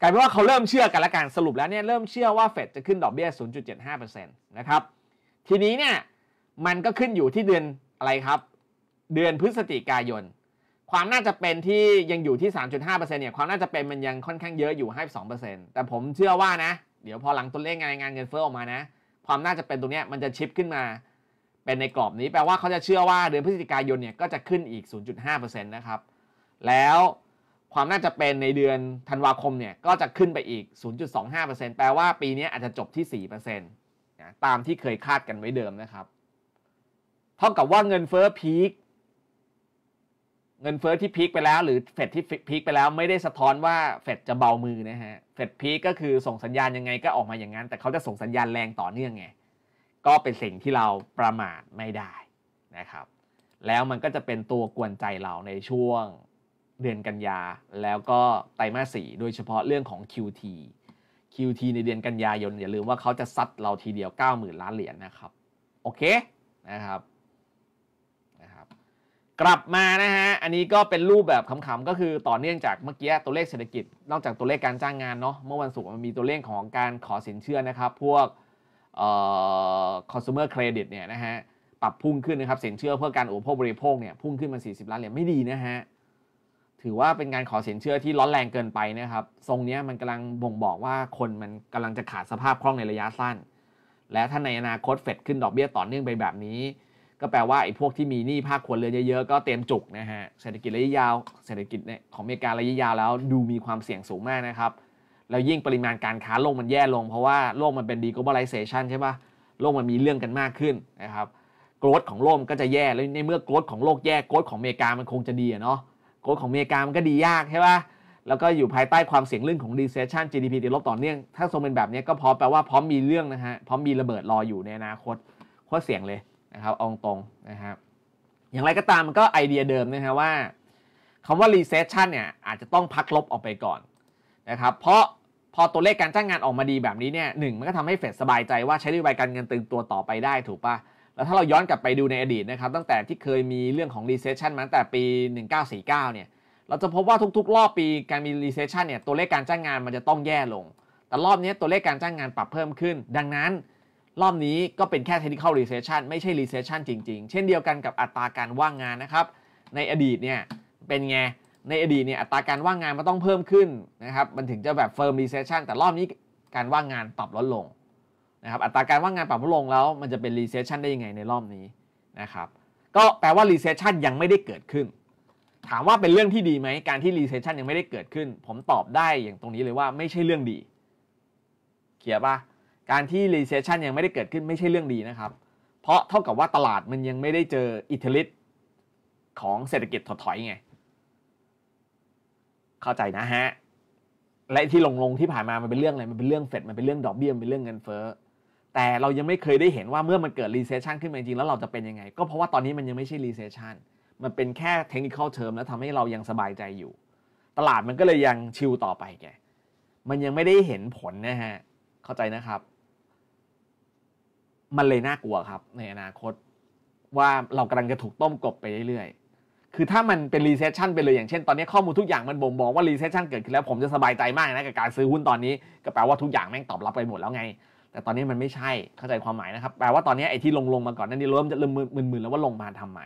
กลายเป็นว่าเขาเริ่มเชื่อกันละกันสรุปแล้วเนี่ยเริ่มเชื่อว่าเฟดจะขึ้นดอกเบี้ย0.75%นะครับทีนี้เนี่ยมันก็ขึ้นอยู่ที่เดือนอะไรครับ เดือนพฤศจิกายน ความน่าจะเป็นที่ยังอยู่ที่ 3.5%เนี่ยความน่าจะเป็นมันยังค่อนข้างเยอะอยู่ 52%แต่ผมเชื่อว่านะเดี๋ยวพอหลังตัวเลขงานงานเงินเฟ้อออกมานะความน่าจะเป็นตรงนี้มันจะชิปขึ้นมา เป็นในกรอบนี้ แปลว่าเขาจะเชื่อว่าเดือนพฤศจิกายนเนี่ยก็จะขึ้นอีก 0.5%นะครับแล้วความน่าจะเป็นในเดือนธันวาคมเนี่ยก็จะขึ้นไปอีก 0.25%แปลว่าปีนี้อาจจะจบที่4%นะตามที่เคยคาดกันไว้เดิมนะครับเท่ากับว่าเงินเฟอ้อพีคเงินเฟอ้อที่พีคไปแล้วหรือเฟดที่พีคไปแล้วไม่ได้สะท้อนว่าเฟดจะเบามือนะฮะ เฟดพีคก็คือส่งสัญญาณยังไงก็ออกมาอย่างนั้นแต่เขาจะส่งสัญญาณแรงต่อเนื่องไงก็เป็นสิ่งที่เราประมาทไม่ได้นะครับ แล้วมันก็จะเป็นตัวกวนใจเราในช่วงเดือนกันยาแล้วก็ไตรมาสสี่โดยเฉพาะเรื่องของ QT QT ในเดือนกันยายนอย่าลืมว่าเขาจะซัดเราทีเดียว 90,000ล้านเหรียญนะครับโอเค นะครับกลับมานะฮะ อันนี้ก็เป็นรูปแบบขำๆ ก็คือต่อเนื่องจากเมื่อกี้ตัวเลขเศรษฐกิจ นอกจากตัวเลขการจ้างงานเนาะเมื่อวันศุกร์มันมีตัวเลขของการขอสินเชื่อนะครับ พวก เอ่อ consumer credit เนี่ยนะฮะ ปรับพุ่งขึ้นนะครับสินเชื่อเพื่อการอุปโภคบริโภคเนี่ย พุ่งขึ้นมา 40 ล้านเหรียญไม่ดีนะฮะถือว่าเป็นการขอสินเชื่อที่ร้อนแรงเกินไปนะครับทรงนี้มันกำลังบ่งบอกว่าคนมันกำลังจะขาดสภาพคล่องในระยะสั้นและถ้าในอนาคตเฟดขึ้นดอกเบี้ยต่อเนื่องไปแบบนี้ก็แปลว่าไอ้พวกที่มีหนี้ภาคครัวเรือนเยอะๆก็เตรียมจุกนะฮะ เศรษฐกิจระยะยาว เศรษฐกิจเนี่ยของอเมริการะยะยาวแล้วดูมีความเสี่ยงสูงมากนะครับ แล้วยิ่งปริมาณการค้าโลกมันแย่ลงเพราะว่าโลกมันเป็นดีกอล b a ไ i เซชันใช่ปะโลกมันมีเรื่องกันมากขึ้นนะครับโกรดของโลกก็จะแย่ แล้วในเมื่อโกรดของโลกแย่โกรดของอเมริกามันคงจะดีอะเนาะโกรดของอเมริกามันก็ดียากใช่ปะแล้วก็อยู่ภายใต้ความเสี่ยงเรื่องของดีเซชัน GDP ติดลบต่อเนื่องถ้าทรงเป็นแบบนี้ก็พร้อมแปลว่าพร้อมมีเรื่องนะฮะพร้อมมีระเบิดรออยู่ในอนาคตโคตรเสี่ยงเลยครับองตรงนะครับอย่างไรก็ตามมันก็ไอเดียเดิมนะครับว่าคำว่า recession เนี่ย อาจจะต้องพักลบออกไปก่อนนะครับเพราะพอตัวเลขการจ้างงานออกมาดีแบบนี้เนี่ยหนึ่งมันก็ทำให้เฟดสบายใจว่าใช้นโยบายการเงินตึงตัวต่อไปได้ถูกปะแล้วถ้าเราย้อนกลับไปดูในอดีตนะครับ ตั้งแต่ที่เคยมีเรื่องของ recession มาตั้งแต่ปี 1949 เนี่ยเราจะพบว่าทุกๆรอบปีการมี recession เนี่ยตัวเลขการจ้างงานมันจะต้องแย่ลง แต่รอบนี้ตัวเลขการจ้างงานปรับเพิ่มขึ้น ดังนั้นรอบนี้ก็เป็นแค่ technical recession ไม่ใช่ recession จริงๆ เช่นเดียวกันกับอัตราการว่างงานนะครับ ในอดีตเนี่ยเป็นไงในอดีตเนี่ยอัตราการว่างงานมันต้องเพิ่มขึ้นนะครับมันถึงจะแบบ firm recession แต่รอบนี้การว่างงานปรับลดลงนะครับอัตราการว่างงานปรับลดลงแล้ว มันจะเป็น recession ได้ยังไงในรอบนี้นะครับ ก็แปลว่า recession ยังไม่ได้เกิดขึ้น ถามว่าเป็นเรื่องที่ดีไหมการที่ recession ยังไม่ได้เกิดขึ้น ผมตอบได้อย่างตรงนี้เลยว่าไม่ใช่เรื่องดีเขียนปะการที่ recession ยังไม่ได้เกิดขึ้นไม่ใช่เรื่องดีนะครับ เพราะเท่ากับว่าตลาดมันยังไม่ได้เจออิทธิฤทธิ์ของเศรษฐกิจถดถอยไง เข้าใจนะฮะ และที่ลงลงที่ผ่านมามันเป็นเรื่องอะไร มันเป็นเรื่องเฟด มันเป็นเรื่องดอกเบี้ย มันเป็นเรื่องเงินเฟ้อ แต่เรายังไม่เคยได้เห็นว่าเมื่อมันเกิด recession ขึ้นมาจริงแล้วเราจะเป็นยังไง ก็เพราะว่าตอนนี้มันยังไม่ใช่ recession มันเป็นแค่ technical term แล้วทำให้เรายังสบายใจอยู่ ตลาดมันก็เลยยังชิลต่อไปแกมันยังไม่ได้เห็นผลนะฮะ เข้าใจนะครับมันเลยน่ากลัวครับ ในอนาคตว่าเรากำลังจะถูกต้มกบไปเรื่อยๆ คือถ้ามันเป็นรีเซชชันไปเลยอย่างเช่นตอนนี้ข้อมูลทุกอย่างมันบ่งบอกว่ารีเซชชันเกิดขึ้นแล้วผมจะสบายใจมากนะกับการซื้อหุ้นตอนนี้ก็แปลว่าทุกอย่างแม่งตอบรับไปหมดแล้วไงแต่ตอนนี้มันไม่ใช่เข้าใจความหมายนะครับแปลว่าตอนนี้ไอ้ที่ลงลงมาก่อนนั้นนี่เริ่มจะเริ่มมึนๆแล้วว่าลงมาทำไม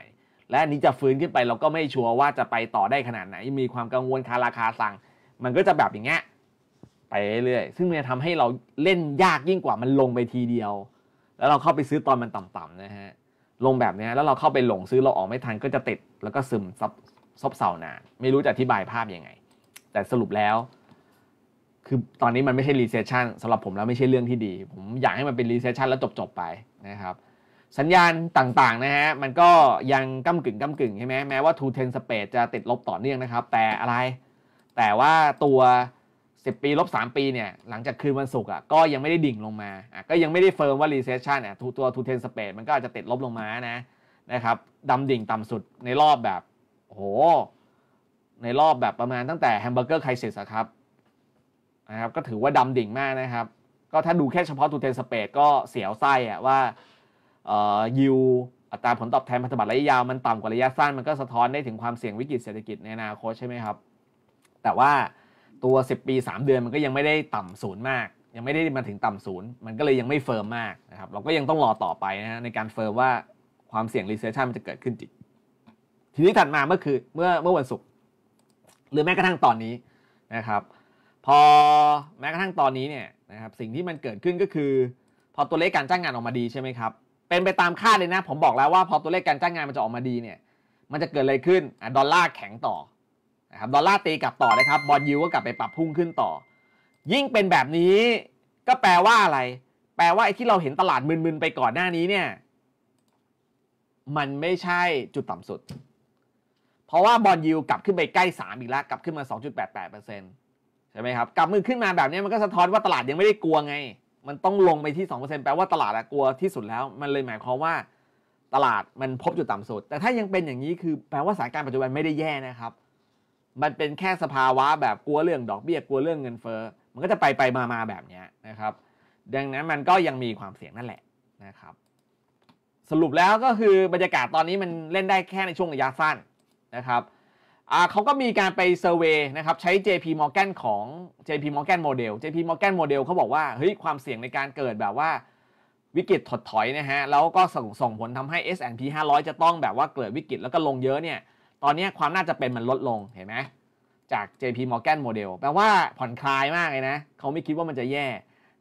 และนี้จะฟื้นขึ้นไปเราก็ไม่ชัวร์ว่าจะไปต่อได้ขนาดไหน มีความกังวลคาราคาสั่ง มันก็จะแบบอย่างเงี้ยไปเรื่อยซึ่งมันจะทำให้เราเล่นยากยิ่งกว่ามันลงไปทีเดียวแล้วเราเข้าไปซื้อตอนมันต่ำๆนะฮะลงแบบนี้แล้วเราเข้าไปหลงซื้อเราออกไม่ทันก็จะติดแล้วก็ซึมซับซบเซานานไม่รู้จะอธิบายภาพยังไง แต่สรุปแล้ว คือตอนนี้มันไม่ใช่รีเซชชันสำหรับผมแล้วไม่ใช่เรื่องที่ดี ผมอยากให้มันเป็นรีเซชชันแล้วจบๆไปนะครับ สัญญาณต่างๆนะฮะมันก็ยังก้ากึ่งก้ากึ่งใช่ไหมแม้ว่า210 space จะติดลบต่อเนื่องนะครับ แต่อะไรแต่ว่าตัวสิบปีลบสามปีเนี่ยหลังจากคืนวันศุกร์อ่ะก็ยังไม่ได้ดิ่งลงมาอ่ะก็ยังไม่ได้เฟิร์มว่ารีเซชชันอ่ะตัวทูเทนสเปดมันก็อาจจะติดลบลงมานะ นะครับดำดิ่งต่ำสุดในรอบแบบโอ้หในรอบแบบประมาณตั้งแต่แฮมเบอร์เกอร์ไครซิสครับ นะครับ ก็ถือว่าดาดิ่งมากนะครับ ก็ถ้าดูแค่เฉพาะทูเทนสเปดก็เสียวไส้อ่ะว่าออยูอัตราผลตอบแทนพันธบัตรระยะยาวมันต่ำกว่าระยะสั้น มันก็สะท้อนได้ถึงความเสี่ยงวิกฤตเศรษฐกิจในอนาคตใช่ไหมครับแต่ว่าตัว10 ปี 3 เดือนมันก็ยังไม่ได้ต่ำศูนย์มาก ยังไม่ได้มาถึงต่ำศูนย์ มันก็เลยยังไม่เฟิร์มมากนะครับเราก็ยังต้องรอต่อไปนะในการเฟิร์มว่าความเสี่ยงรีเซชชันมันจะเกิดขึ้นจริงทีนี้ถัดมาเมื่อคือเมื่อเมื่อวันศุกร์หรือแม้กระทั่งตอนนี้นะครับพอแม้กระทั่งตอนนี้เนี่ยนะครับสิ่งที่มันเกิดขึ้นก็คือ พอตัวเลขการจ้างงานออกมาดีใช่ไหมครับเป็นไปตามคาดเลยนะ ผมบอกแล้วว่าพอตัวเลขการจ้างงานมันจะออกมาดีเนี่ยมันจะเกิดอะไรขึ้นดอลลาร์แข็งต่อะครับดอลลาร์ตีกลับต่อนะครับบอลยูก็กลับไปปรับพุ่งขึ้นต่อ ยิ่งเป็นแบบนี้ก็แปลว่าอะไร แปลว่าไอ้ที่เราเห็นตลาดมึนๆไปก่อนหน้านี้เนี่ย มันไม่ใช่จุดต่ำสุด เพราะว่าบอลยูกลับขึ้นไปใกล้ 3 อีกแล้วกลับขึ้นมา 2.88%ใช่ไหมครับ กลับมือขึ้นมาแบบนี้มันก็สะท้อนว่าตลาดยังไม่ได้กลัวไงมันต้องลงไปที่ 2%แปลว่าตลาดกลัวที่สุดแล้วมันเลยหมายความว่า ตลาดมันพบจุดต่ำสุด แต่ถ้ายังเป็นอย่างนี้คือแปลว่าสถานการณ์ปัจจุบันไม่ได้แย่นะครับมันเป็นแค่สภาวะแบบกลัวเรื่องดอกเบี้ยกลัวเรื่องเงินเฟ้อมันก็จะไปไปมามาแบบนี้นะครับดังนั้นมันก็ยังมีความเสี่ยงนั่นแหละนะครับสรุปแล้วก็คือบรรยากาศตอนนี้มันเล่นได้แค่ในช่วงระยะสั้นนะครับเขาก็มีการไปเซอร์เวยนะครับใช้ JP Morgan ของ JP Morgan Model JP Morgan Model เขาบอกว่าเฮ้ยความเสี่ยงในการเกิดแบบว่าวิกฤตถดถอยนะฮะแล้วก็ส่งส่งผลทำให้ S&P 500 จะต้องแบบว่าเกิดวิกฤต แล้วก็ลงเยอะเนี่ยตอนนี้ความน่าจะเป็นมันลดลงเห็นไหมจาก JP Morgan Model แปลว่าผ่อนคลายมากเลยนะเขาไม่คิดว่ามันจะแย่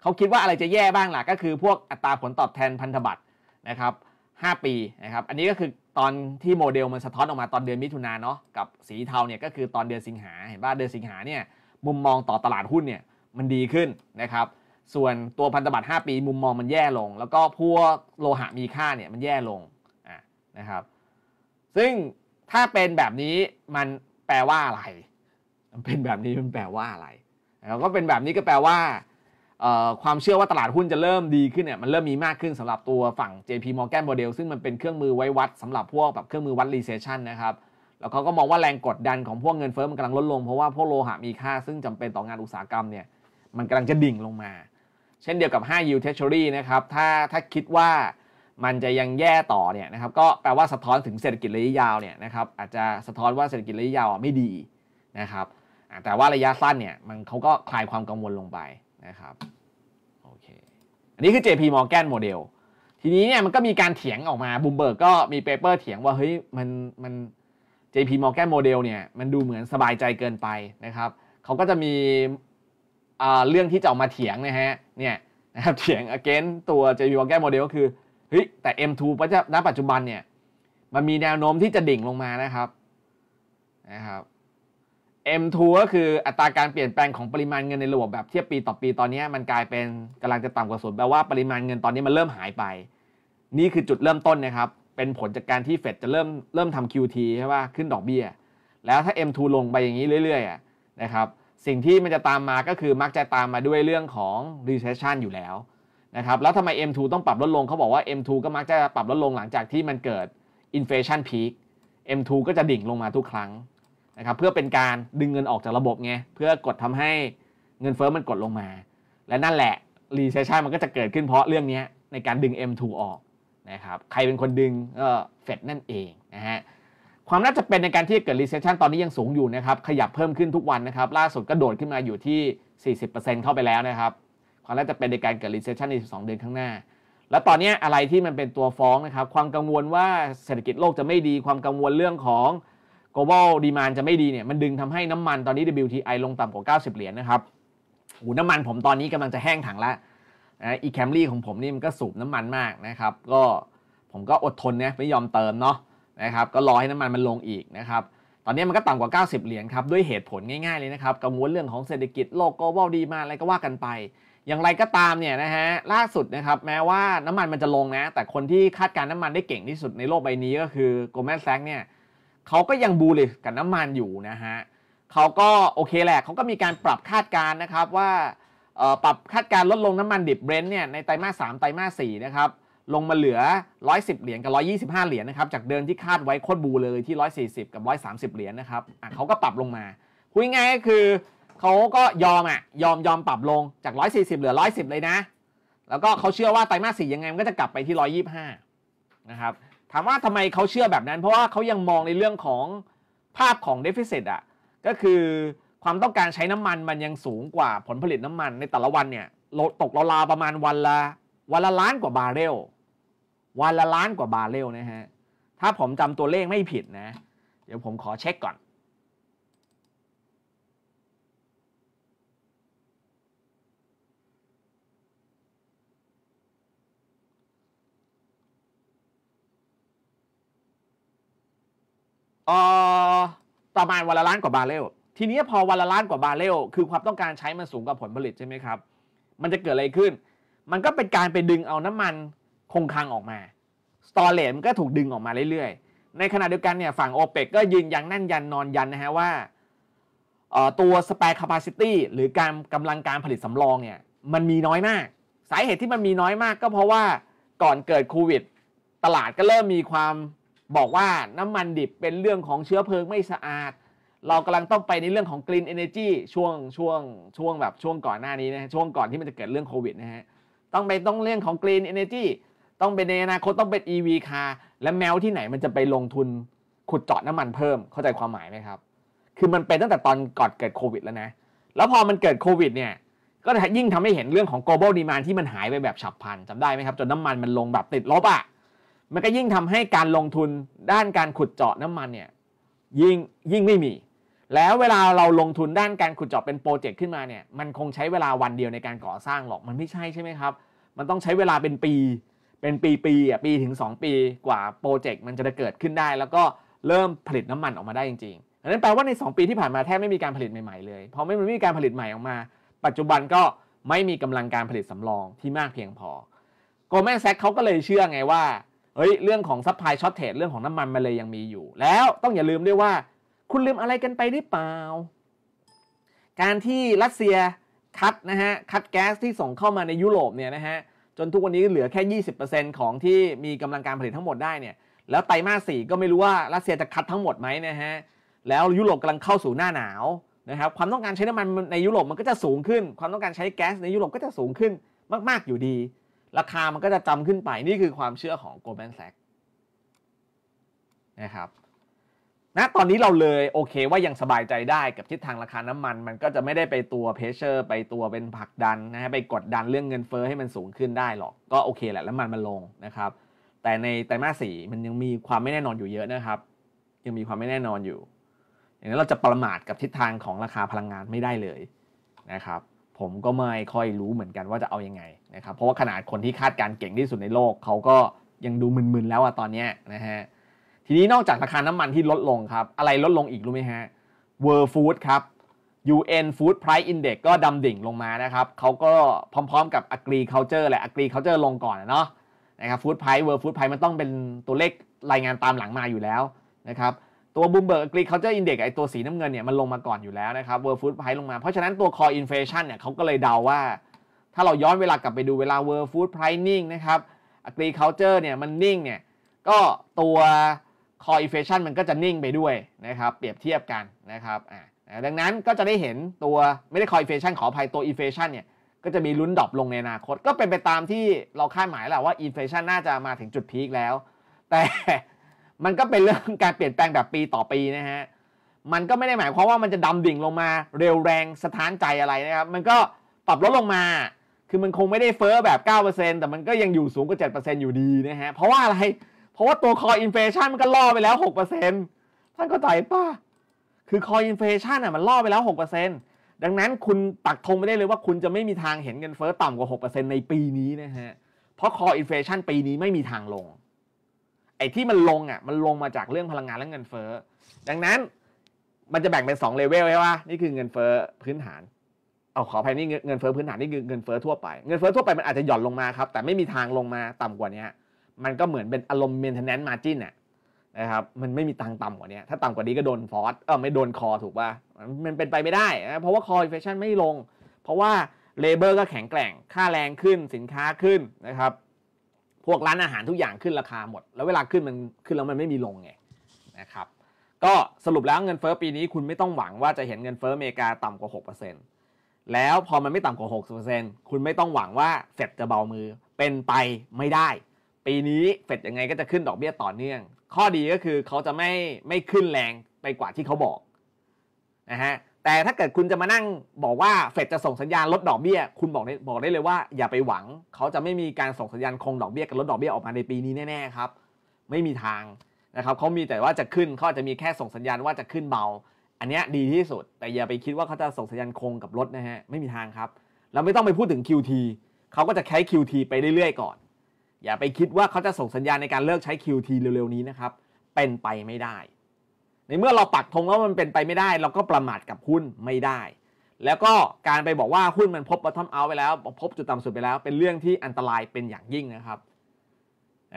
เขาคิดว่าอะไรจะแย่บ้างล่ะ ก็คือพวกอัตราผลตอบแทนพันธบัตรนะครับ5ปีนะครับอันนี้ก็คือตอนที่โมเดลมันสะท้อนออกมาตอนเดือนมิถุนาเนาะกับสีเทาเนี่ยก็คือตอนเดือนสิงหาเห็นว่าเดือนสิงหาเนี่ยมุมมองต่อตลาดหุ้นเนี่ยมันดีขึ้นนะครับส่วนตัวพันธบัตร5ปี มุมมองมันแย่ลง แล้วก็พวกโลหะมีค่าเนี่ยมันแย่ลงนะครับซึ่งถ้าเป็นแบบนี้มันแปลว่าอะไร มันเป็นแบบนี้มันแปลว่าอะไร แล้วก็เป็นแบบนี้ก็แปลว่า ความเชื่อว่าตลาดหุ้นจะเริ่มดีขึ้นเนี่ยมันเริ่มมีมากขึ้นสำหรับตัวฝั่ง JP Morgan Model ซึ่งมันเป็นเครื่องมือไว้วัดสำหรับพวกแบบเครื่องมือวัด recession นะครับ แล้วเขาก็มองว่าแรงกดดันของพวกเงินเฟ้อมันกำลังลดลงเพราะว่าพวกโลหะมีค่าซึ่งจำเป็นต่องานอุตสาหกรรมเนี่ยมันกำลังจะดิ่งลงมา เช่นเดียวกับ5 yield treasury นะครับ ถ้าถ้าคิดว่ามันจะยังแย่ต่อเนี่ยนะครับก็แปลว่าสะท้อนถึงเศรษฐกิจระยะยาวเนี่ยนะครับอาจจะสะท้อนว่าเศรษฐกิจระยะยาวไม่ดีนะครับแต่ว่าระยะสั้นเนี่ย มันเขาก็คลายความกังวลลงไปนะครับโอเคอันนี้คือ JP Morgan โมเดลทีนี้เนี่ยมันก็มีการเถียงออกมาบูมเบิร์กก็มีเปเปอร์เถียงว่าเฮ้ยมันมัน JP Morgan โมเดลเนี่ยมันดูเหมือนสบายใจเกินไปนะครับเขาก็จะมีเรื่องที่จะออกมาเถียงนะฮะเนี่ยนะครับเถียงอเกนตัว JP Morgan โมเดลก็คือเฮ้ยแต่ M2 ปัจจุณปัจจุบันเนี่ย มันมีแนวโน้มที่จะดิ่งลงมา นะครับ นะครับ M2 ก็คืออัตราการเปลี่ยนแปลงของปริมาณเงินในระบบแบบเทียบปีต่อปีตอนนี้ มันกลายเป็นกำลังจะต่ำกว่าศูนย์ แปลว่าปริมาณเงินตอนนี้มันเริ่มหายไป นี่คือจุดเริ่มต้นนะครับ เป็นผลจากการที่เฟดจะเริ่มเริ่มทำ QT ใช่ป่ะขึ้นดอกเบี้ย แล้วถ้า M2 ลงไปอย่างนี้เรื่อยๆนะครับ สิ่งที่มันจะตามมาก็คือมักจะตามมาด้วยเรื่องของ recession อยู่แล้วนะครับแล้วทำไม M2 ต้องปรับลดลงเขาบอกว่า M2 ก็มักจะปรับลดลงหลังจากที่มันเกิดอินเฟชันพีค M2 ก็จะดิ่งลงมาทุกครั้งนะครับเพื่อเป็นการดึงเงินออกจากระบบไงเพื่อกดทำให้เงินเฟอ้อมันกดลงมา และนั่นแหละรีเซชชันมันก็จะเกิดขึ้นเพราะเรื่องนี้ในการดึง M2 ออกนะครับใครเป็นคนดึง ก็เฟดนั่นเองนะฮะความน่าจะเป็นในการที่เกิดรีเซชชันตอนนี้ยังสูงอยู่นะครับขยับเพิ่มขึ้นทุกวันนะครับ ล่าสุดก็โดดขึ้นมาอยู่ที่ 40%เข้าไปแล้วนะครับความน่าจะเป็นในการเกิด recession ใน 12 เดือนข้างหน้า แล้วตอนนี้อะไรที่มันเป็นตัวฟ้องนะครับ ความกังวลว่าเศรษฐกิจโลกจะไม่ดี ความกังวลเรื่องของ global demand จะไม่ดีเนี่ย มันดึงทำให้น้ำมันตอนนี้ WTI ลงต่ำกว่า 90 เหรียญนนะครับหูน้ำมันผมตอนนี้กำลังจะแห้งถังละนะอีแคมรี่ของผมนี่มันก็สูบน้ำมันมากนะครับ ก็ผมก็อดทนนะไม่ยอมเติมเนาะนะครับ ก็รอให้น้ำมันมันลงอีกนะครับ ตอนนี้มันก็ต่ำกว่า 90 เหรียญครับ ด้วยเหตุผลง่าย ๆเลยนะครับ กังวลเรื่องของเศรษฐกิจโลก global demand อะไรก็ว่ากันไปอย่างไรก็ตามเนี่ยนะฮะล่าสุดนะครับแม้ว่าน้ำมันมันจะลงนะ แต่คนที่คาดการน้ำมันได้เก่งที่สุดในโลกใบนี้ก็คือโกลแมนแซกเนี่ยเขาก็ยังบูลลิสกับน้ำมันอยู่นะฮะเขาก็โอเคแหละเขาก็มีการปรับคาดการนะครับว่าปรับคาดการลดลงน้ำมันดิบเบรนท์เนี่ยในไตรมาสสามไตรมาสสี่นะครับลงมาเหลือ110เหรียญกับ 125 เหรียญนะครับ จากเดิมที่คาดไว้โคตรบูเลยที่ 140 กับ 130 เหรียญนะครับเขาก็ปรับลงมาคุยง่ายก็คือเขาก็ยอมอ่ะ ยอมยอมปรับลงจาก 140 เหลือ 110 เลยนะ แล้วก็เขาเชื่อว่าไตรมาสสี่ยังไงมันก็จะกลับไปที่ 125 นะครับ ถามว่าทำไมเขาเชื่อแบบนั้น เพราะว่าเขายังมองในเรื่องของภาพของเดฟิเซตอ่ะ ก็คือความต้องการใช้น้ำมันมันยังสูงกว่าผลผลิตน้ำมันในแต่ละวันเนี่ยตกราวาประมาณวันละ วันละล้านกว่าบาร์เรลวันละล้านกว่าบาร์เรลนะฮะถ้าผมจำตัวเลขไม่ผิดนะเดี๋ยวผมขอเช็คก่อนออประมาณวันละล้านกว่าบาเรล ทีนี้พอวันละล้านกว่าบาเรล คือความต้องการใช้มันสูงกว่าผลผลิตใช่ไหมครับ มันจะเกิดอะไรขึ้น มันก็เป็นการไปดึงเอาน้ำมันคงคลังออกมา สตอเลตมันก็ถูกดึงออกมาเรื่อยๆ ในขณะเดียวกันเนี่ย ฝั่งโอเปกก็ยืนยันแน่นยันนอนยันนะฮะว่าตัวสเปร์แคปซิตี้หรือการกำลังการผลิตสำรองเนี่ยมันมีน้อยมาก สาเหตุที่มันมีน้อยมาก ก็เพราะว่าก่อนเกิดโควิด ตลาดก็เริ่มมีความบอกว่าน้ำมันดิบเป็นเรื่องของเชื้อเพลิงไม่สะอาด เรากำลังต้องไปในเรื่องของกลิ่นเอเนจีช่วงช่วงช่วงแบบช่วงก่อนหน้านี้นะช่วงก่อนที่มันจะเกิดเรื่องโควิดนะฮะต้องไปต้องเรื่องของกลิ่นเอเนจีต้องเป็นในอนาคตต้องเป็น EV าร์และแมวที่ไหนมันจะไปลงทุนขุดเจาะน้ำมันเพิ่มเข้าใจความหมายไหมครับคือมันเป็นตั้งแต่ตอนก่อนเกิดโควิดแล้วนะแล้วพอมันเกิดโควิดเนี่ยก็ยิ่งทำให้เห็นเรื่องของ global demand ที่มันหายไปแบบฉับพลันจำได้ไหมครับจนน้ามันมันลงแบบติดลบอะ่ะมันก็ยิ่งทำให้การลงทุนด้านการขุดเจาะน้ำมันเนี่ยยิ่งยิ่งไม่มี แล้วเวลาเราลงทุนด้านการขุดเจาะเป็นโปรเจกต์ขึ้นมาเนี่ย มันคงใช้เวลาวันเดียวในการก่อสร้างหรอก มันไม่ใช่ใช่ไหมครับ มันต้องใช้เวลาเป็นปี เป็นปีปีอ่ะปีถึง 2 ปีกว่าโปรเจกต์มันจะเกิดขึ้นได้ แล้วก็เริ่มผลิตน้ำมันออกมาได้จริงๆอันนั้นแปลว่าใน 2 ปีที่ผ่านมาแทบไม่มีการผลิตใหม่ๆเลยเพราะไม่มีการผลิตใหม่ออกมา ปัจจุบันก็ไม่มีกำลังการผลิตสำรองที่มากเพียงพอโกลแมนแซกเขาก็เลยเชื่อไงว่าเฮ้ยเรื่องของซัพพลายช็อตเทรดเรื่องของน้ำมันมาเลยยังมีอยู่ แล้วต้องอย่าลืมด้วยว่าคุณลืมอะไรกันไปหรือเปล่า การที่รัสเซียคัดนะฮะ คัดแก๊สที่ส่งเข้ามาในยุโรปเนี่ยนะฮะ จนทุกวันนี้เหลือแค่ 20%ของที่มีกำลังการผลิตทั้งหมดได้เนี่ย แล้วไตรมาสสี่ก็ไม่รู้ว่ารัสเซียจะคัดทั้งหมดไหมนะฮะ แล้วยุโรปกำลังเข้าสู่หน้าหนาวนะครับความต้องการใช้น้ำมันในยุโรปมันก็จะสูงขึ้น ความต้องการใช้แก๊สในยุโรปก็จะสูงขึ้นมากๆอยู่ดีราคามันก็จะจำขึ้นไปนี่คือความเชื่อของ Goldman Sachs นะครับนะตอนนี้เราเลย โอเค ว่ายังสบายใจได้กับทิศทางราคาน้ำมัน มันก็จะไม่ได้ไปตัวเพเชอร์ไปตัวเป็นผักดันนะฮะไปกดดันเรื่องเงินเฟอ้อให้มันสูงขึ้นได้หรอกก็โอเคแหละแล้วมันมันลงนะครับ แต่ในไตรมาสสี่มันยังมีความไม่แน่นอนอยู่เยอะนะครับ ยังมีความไม่แน่นอนอยู่ อย่างนั้นเราจะประมาทกับทิศทางของราคาพลังงานไม่ได้เลยนะครับผมก็ไม่ค่อยรู้เหมือนกันว่าจะเอาอยัางไงนะครับเพราะว่าขนาดคนที่คาดการเก่งที่สุดในโลก เขาก็ยังดูมึนๆแล้วอะตอนนี้นะฮะทีนี้นอกจากราคาน้ำมันที่ลดลงครับ อะไรลดลงอีกรู้ไหมฮะ World Food ครับ UN Food Price Index ก็ดำดิ่งลงมานะครับเขาก็พร้อมๆกับ Agriculture แหละ Agriculture ลงก่อนเนาะนะครับ Food Price World Food Price มันต้องเป็นตัวเลขรายงานตามหลังมาอยู่แล้วนะครับตัวบูมเบิร์กกรีเขาจะอินเด็กไอตัวสีน้ำเงินเนี่ยมันลงมาก่อนอยู่แล้วนะครับเวิร์ฟูดไพรลงมา เพราะฉะนั้นตัวคออินเฟชันเนี่ยเขาก็เลยเดาว่า ถ้าเราย้อนเวลากลับไปดูเวลาเวิร์ฟูดไพรนิ่งนะครับกรีเคาเตอร์เนี่ย มันนิ่งเนี่ย ก็ตัวคออินเฟชันมันก็จะนิ่งไปด้วยนะครับ เปรียบเทียบกันนะครับอ่าดังนั้นก็จะได้เห็นตัว ไม่ได้คออินเฟชันขออภัยตัวอินเฟชันเนี่ยก็จะมีลุ้นดรอปลงในอนาคต ก็เป็นไปตามที่เราคาดหมายแหละว่าอินเฟชันน่าจะมาถึงจุดพีคแล้ว แต่มันก็เป็นเรื่องการเปลี่ยนแปลงแบบปีต่อปีนะฮะ มันก็ไม่ได้หมายความว่ามันจะดำดิ่งลงมา เร็วแรงสถานใจอะไรนะครับ มันก็ปรับลดลงมา คือมันคงไม่ได้เฟ้อแบบ 9%แต่มันก็ยังอยู่สูงกว่า 7%อยู่ดีนะฮะ เพราะว่าอะไร เพราะว่าตัวคออินเฟชันมันก็ล่อไปแล้ว 6%ท่านก็ใจป่ะ คือคออินเฟชันอ่ะมันล่อไปแล้ว6%ดังนั้นคุณปักธงไม่ได้เลยว่าคุณจะไม่มีทางเห็นเงินเฟ้อต่ำกว่า 6%ในปีนี้นะฮะ เพราะคออินเฟชันปีนี้ไม่มีทางลงไอ้ที่มันลงอ่ะมันลงมาจากเรื่องพลังงานและเงินเฟ้อดังนั้นมันจะแบ่งเป็น2เลเวลใช่ป่ะนี่คือเงินเฟ้อพื้นฐานเอาขออภัยนี่เงินเฟ้อพื้นฐานนี่คือเงินเฟ้อทั่วไป เงินเฟ้อทั่วไปมันอาจจะหย่อนลงมาครับ แต่ไม่มีทางลงมาต่ำกว่านี้ มันก็เหมือนเป็นอารมณ์เมนเทนแนนต์มาจินเน่ะนะครับมันไม่มีทางต่ำกว่านี้ ถ้าต่ำกว่านี้ก็โดนฟอสเออไม่โดนคอถูกป่ะมันเป็นไปไม่ได้นะเพราะว่าคออินเฟชันไม่ลงเพราะว่าเลเบอร์ก็แข็งแกร่งค่าแรงขึ้นสินค้าขึ้นนะครับพวกร้านอาหารทุกอย่างขึ้นราคาหมด แล้วเวลาขึ้นมันขึ้นแล้วมันไม่มีลงไงนะครับ ก็สรุปแล้วเงินเฟอ้อปีนี้ คุณไม่ต้องหวังว่าจะเห็นเงินเฟอ้ออเมริกาต่ำกว่า 6%แล้วพอมันไม่ต่ำกว่า6%คุณไม่ต้องหวังว่าเฟดจะเบามือเป็นไปไม่ได้ปีนี้เฟดยังไงก็จะขึ้นดอกเบี้ยต่อเนื่องข้อดีก็คือเขาจะไม่ไม่ขึ้นแรงไปกว่าที่เขาบอกนะฮะแต่ถ้าเกิดคุณจะมานั่งบอกว่าเฟดจะส่งสัญญาณลดดอกเบี้ยคุณบอกได้บอกได้เลยว่า อย่าไปหวังเขาจะไม่มีการส่งสัญญาณคงดอกเบี้ยกับลดดอกเบี้ยออกมาในปีนี้แน่ๆครับไม่มีทางนะครับเขามีแต่ว่าจะขึ้นเขาจะมีแค่ส่งสัญญาณว่าจะขึ้นเบา อันนี้ดีที่สุด แต่อย่าไปคิดว่าเขาจะส่งสัญญาณคงกับลดนะฮะไม่มีทางครับ เราไม่ต้องไปพูดถึง QT เขาก็จะใช้ QT ไปเรื่อยๆ ก่อน อย่าไปคิดว่าเขาจะส่งสัญญาณในการเลิกใช้ QT เร็วๆนี้นะครับเป็นไปไม่ได้ในเมื่อเราปักธงแล้วมันเป็นไปไม่ได้ เราก็ประมาทกับหุ้นไม่ได้ แล้วก็การไปบอกว่าหุ้นมันพบบอททอมเอาไปแล้วพบจุดต่ำสุดไปแล้ว เป็นเรื่องที่อันตรายเป็นอย่างยิ่งนะครับ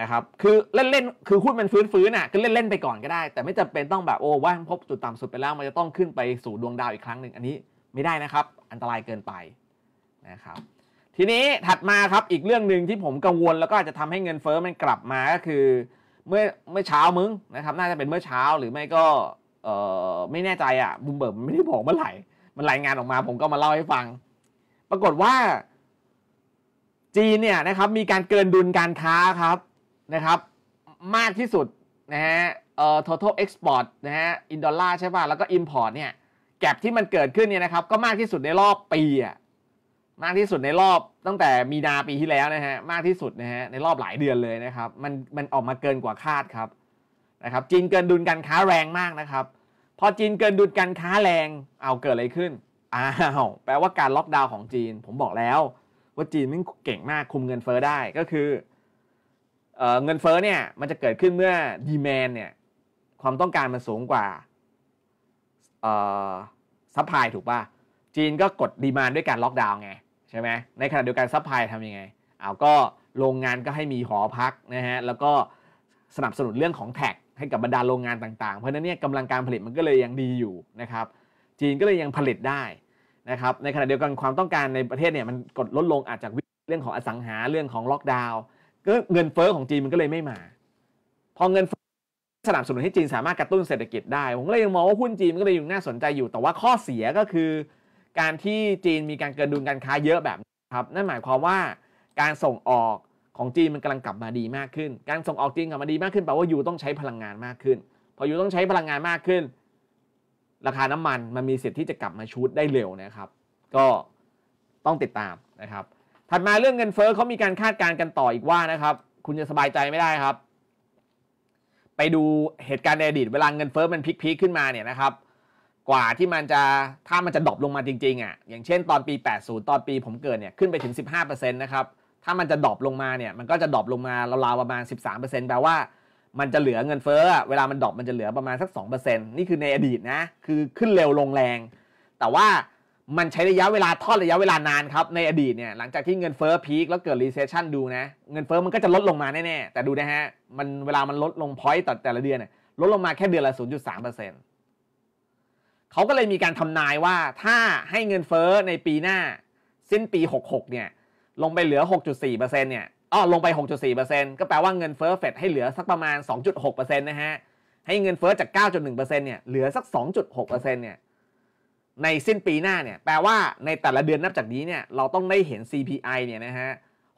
นะครับคือเล่นๆคือหุ้นมันฟื้นๆน่ะก็เล่นๆไปก่อนก็ได้ แต่ไม่จำเป็นต้องแบบโอ้ว่าพบจุดต่ำสุดไปแล้ว มันจะต้องขึ้นไปสู่ดวงดาวอีกครั้งหนึ่งอันนี้ไม่ได้นะครับ อันตรายเกินไปนะครับ ทีนี้ถัดมาครับอีกเรื่องหนึ่งที่ผมกังวล แล้วก็อาจจะทำให้เงินเฟอ้อมันกลับมาก็คือเมื่อเมื่อเช้ามึงนะครับน่าจะเป็นเมื่อเช้าหรือไม่ก็เออไม่แน่ใจอ่ะบุมเบิร์มไม่ได้บอกเมื่อไหร่ มันรายงานออกมาผมก็มาเล่าให้ฟัง ปรากฏว่า จีนเนี่ยนะครับ มีการเกินดุลการค้าครับนะครับ มากที่สุดนะฮะเอ่อ total export นะฮะอินดอลลาร์ใช่ป่ะแล้วก็ import เนี่ย แก็บที่มันเกิดขึ้นเนี่ยนะครับก็มากที่สุดในรอบปีอ่ะมากที่สุดในรอบตั้งแต่มีนาปีที่แล้วนะฮะมากที่สุดนะฮะในรอบหลายเดือนเลยนะครับมันมันออกมาเกินกว่าคาดครับนะครับจีนเกินดุลการค้าแรงมากนะครับพอจีนเกินดุลการค้าแรงเอาเกิดอะไรขึ้นอ้าวแปลว่าการล็อกดาวน์ของจีน ผมบอกแล้ว ว่าจีนมันเก่งมากคุมเงินเฟอ้อได้ก็คือเเงินเฟอ้อเนี่ยมันจะเกิดขึ้นเมื่อดีแมนเนี่ยความต้องการมันสูงกว่าซัพพลายถูกป่ะจีนก็กดดีมานด้วยการล็อกดาวน์ไงช่ไหมในขณะเดียวกันซัพพลายทำยังไง เอาก็โรงงานก็ให้มีหอพักนะฮะ แล้วก็สนับสนุนเรื่องของแท็กให้กับบรรดาโรงงานต่างๆ เพราะนั้นเนี่ยกำลังการผลิตมันก็เลยยังดีอยู่นะครับ จีนก็เลยยังผลิตได้นะครับ ในขณะเดียวกันความต้องการในประเทศเนี่ยมันกดลดลงอาจจากเรื่องของอสังหา เรื่องของล็อกดาวน์ก็เงินเฟอ้อของจีนมันก็เลยไม่มา พอเงินสนับสนุนให้จีน สามารถกระตุ้นเศรษฐกิจได้ผมก็เลยยังมองว่าหุ้นจีนมันก็เลยยังน่าสนใจอยู่ แต่ว่าข้อเสียก็คือการที่จีนมีการกระดุนการค้าเยอะแบบครับนั่นหมายความว่า การส่งออกของจีนมันกำลังกลับมาดีมากขึ้น การส่งออกจีน กลับมาดีมากขึ้นแปลว่ายูต้องใช้พลังงานมากขึ้น พออยู่ต้องใช้พลังงานมากขึ้น ราคาน้ำมันมันมีสิทธิ์ที่จะกลับมาชูดได้เร็วนะครับ ก็ต้องติดตามนะครับ ถัดมาเรื่องเงินเฟ้อเขามีการคาดการณ์กันต่ออีกว่านะครับ คุณจะสบายใจไม่ได้ครับ ไปดูเหตุการณ์ในอดีตเวลาเงินเฟ้อมันพลิกๆขึ้นมาเนี่ยนะครับกว่าที่มันจะถ้ามันจะดรอปลงมาจริงๆอะ่ะอย่างเช่น ตอนปี 80 ตอนปีผมเกิดเนี่ยขึ้นไปถึง 15%นะครับถ้ามันจะดรอปลงมาเนี่ยมันก็จะดรอปลงมาราวๆประมาณ 13%แปลว่ามันจะเหลือเงินเฟ้อเวลามันดรอปมันจะเหลือประมาณสัก 2%นี่คือในอดีตนะ คือขึ้นเร็วลงแรง แต่ว่ามันใช้ระยะเวลาทอดระยะเวลานานครับในอดีตเนี่ยหลังจากที่เงินเฟ้อพีคแล้วเกิดรีเซชชันดูนะเงินเฟ้อมันก็จะลดลงมาแน่ๆแต่ดูนะฮะมันเวลามันลดลงพอยต์ต่อแต่ละเดือนเนี่ยลดลงมาแค่เดือนละ 0.3%เขาก็เลยมีการทำนายว่าถ้าให้เงินเฟ้อในปีหน้า สิ้นปี 66เนี่ยลงไปเหลือ 6.4%เนี่ยอ๋อลงไป 6.4%ก็แปลว่าเงินเฟ้อเฟดให้เหลือสักประมาณ 2.6%นะฮะให้เงินเฟ้อจาก 9.1%เนี่ยเหลือสัก 2.6%เนี่ยในสิ้นปีหน้าเนี่ยแปลว่าในแต่ละเดือนนับจากนี้เนี่ยเราต้องได้เห็น CPI เนี่ยนะฮะ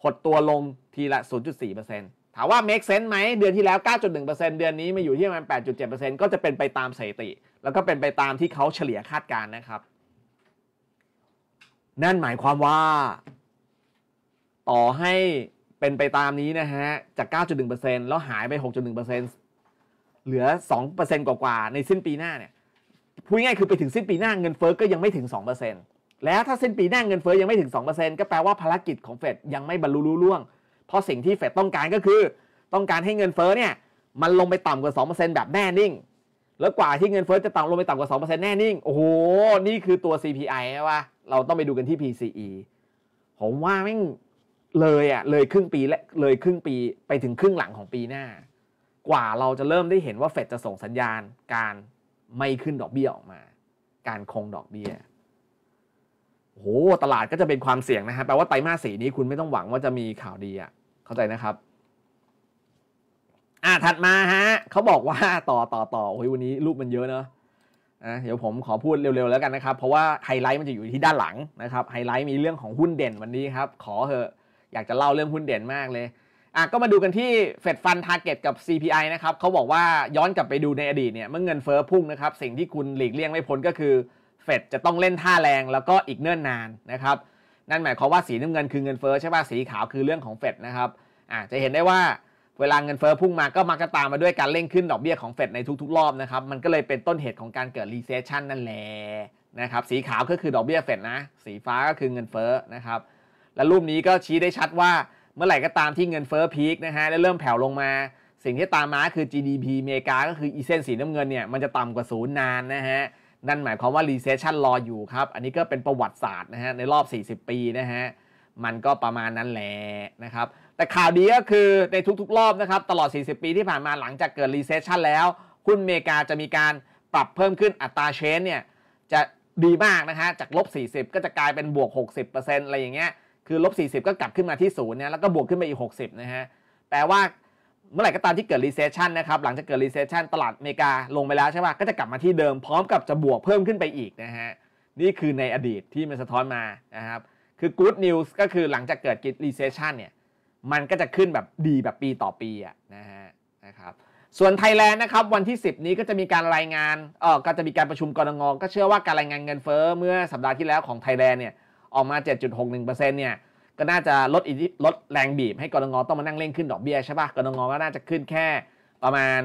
หดตัวลงทีละ 0.4%ถามว่า make sense ไหมเดือนที่แล้ว 9.1%เดือนนี้มาอยู่ที่ประมาณ8.7%ก็จะเป็นไปตามสถิติแล้วก็เป็นไปตามที่เขาเฉลี่ยคาดการณ์นะครับ นั่นหมายความว่า ต่อให้เป็นไปตามนี้นะฮะ จาก 9.1%แล้วหาย ไป 6.1%เหลือ 2%กว่าๆ ในสิ้นปีหน้าเนี่ย พูดง่ายคือไปถึงสิ้นปีหน้าเงินเฟอ้อก็ยังไม่ถึง 2%แล้วถ้าสิ้นปีหน้าเงินเฟอ้อยังไม่ถึง2%ก็แปลว่าภารกิจของเฟดยังไม่บรรลุรุ่ล่วง เพราะสิ่งที่เฟดต้องการก็คือ ต้องการให้เงินเฟอ้อเนี่ย มันลงไปต่ำกว่า 2%แบบแน่นิ่งแล้วกว่าที่เงินเฟ้อจะต่ำลงไปต่ำกว่า 2%แน่นิ่ง โอ้โห นี่คือตัว CPI ว่ะเราต้องไปดูกันที่ PCE ผมว่าแม่ง เลยอะเลยครึ่งปีและเลยครึ่งปีไปถึงครึ่งหลังของปีหน้า กว่าเราจะเริ่มได้เห็นว่าเฟดจะส่งสัญญาณ การไม่ขึ้นดอกเบี้ยออกมา การคงดอกเบี้ย โอ้โห ตลาดก็จะเป็นความเสี่ยงนะฮะแปลว่าไตรมาสสีนี้คุณไม่ต้องหวังว่าจะมีข่าวดีอ่ะเข้าใจนะครับอ่ะถัดมาฮะ เขาบอกว่าต่อ ต่อ ต่อโอ้ยวันนี้รูปมันเยอะเนาะอ่ะเดี๋ยวผมขอพูดเร็วๆ แล้วกันนะครับ เพราะว่า ไฮไลท์มันจะอยู่ที่ด้านหลังนะครับ ไฮไลท์มีเรื่องของหุ้นเด่นวันนี้ครับ ขอเถอะ อยากจะเล่าเรื่องหุ้นเด่นมากเลย อ่ะก็มาดูกันที่เฟดฟันทาร์เก็ตกับ CPI นะครับ เขาบอกว่าย้อนกลับไปดูในอดีตเนี่ย เมื่อเงินเฟ้อพุ่งนะครับ สิ่งที่คุณหลีกเลี่ยงไม่พ้นก็คือเฟดจะต้องเล่นท่าแรงแล้วก็อีกเนิ่นนานนะครับ นั่นหมายความว่าสีน้ำเงินคือเงินเฟ้อใช่ป่ะสีขาวคือเรื่องของเฟดนะครับอ่ะจะเห็นได้ว่าเวลาเงินเฟอ้อพุ่งมาก็มักจะตามมาด้วยการเร่งขึ้นดอกเบี้ยของเฟดในทุก ๆ รอบนะครับมันก็เลยเป็นต้นเหตุของการเกิดรีเซชชันนั่นแหละนะครับสีขาวก็คือดอกเบี้ยเฟดนะสีฟ้าก็คือเงินเฟอ้อนะครับและรูปนี้ก็ชี้ได้ชัดว่าเมื่อไหร่ก็ตามที่เงินเฟอ้อพีคนะฮะและเริ่มแผ่วลงมา สิ่งที่ตามมาคือ GDP อเมริกาก็คืออีเส้นสีน้ำเงินเนี่ยมันจะต่ำกว่าศูนย์นานนะฮะนั่นหมายความว่ารีเซชชันรออยู่ครับอันนี้ก็เป็นประวัติศาสตร์นะฮะในรอบ 40 ปีนะฮะมันก็ประมาณนั้นแหละนะครับแต่ข่าวดีก็คือในทุกๆรอบนะครับตลอด 40 ปีที่ผ่านมาหลังจากเกิดรีเซชชันแล้ว หุ้นเมกาจะมีการปรับเพิ่มขึ้นอัตราเชนเนี่ยจะดีมากนะฮะจากลบ40ก็จะกลายเป็นบวก 60%อะไรอย่างเงี้ยคือลบ40ก็กลับขึ้นมาที่ศูนย์เนี่ยแล้วก็บวกขึ้นไปอีก 60นะฮะแปลว่าเมื่อไหร่ ก็ตามที่เกิดรีเซชชันนะครับหลังจากเกิดรีเซชชันตลาดเมกาลงไปแล้วใช่ป่ะก็จะกลับมาที่เดิมพร้อมกับจะบวกเพิ่มขึ้นไปอีกนะฮะนี่คือในอดีตที่มันสะท้อนมานะครับคือู๊ดนิวส์ก็คือหลังจากเกิดรีเซชชันเนี่ยมันก็จะขึ้นแบบดีแบบปีต่อปีอ่ะนะฮะนะครับส่วนไทยแลนด์นะครับวันที่ 10 นี้ก็จะมีการรายงานเออก็จะมีการประชุมกรงงก็เชื่อว่าการรายงานเงินเฟ้อเมื่อสัปดาห์ที่แล้วของไทยแลนด์เนี่ยออกมา 7.61%เนี่ยก็น่าจะลดอิลดแรงบีบให้กรงงต้องมานั่งเล่งขึ้นดอกเบี้ยใช่ปะ่ะกรงงก็น่าจะขึ้นแค่ประมาณ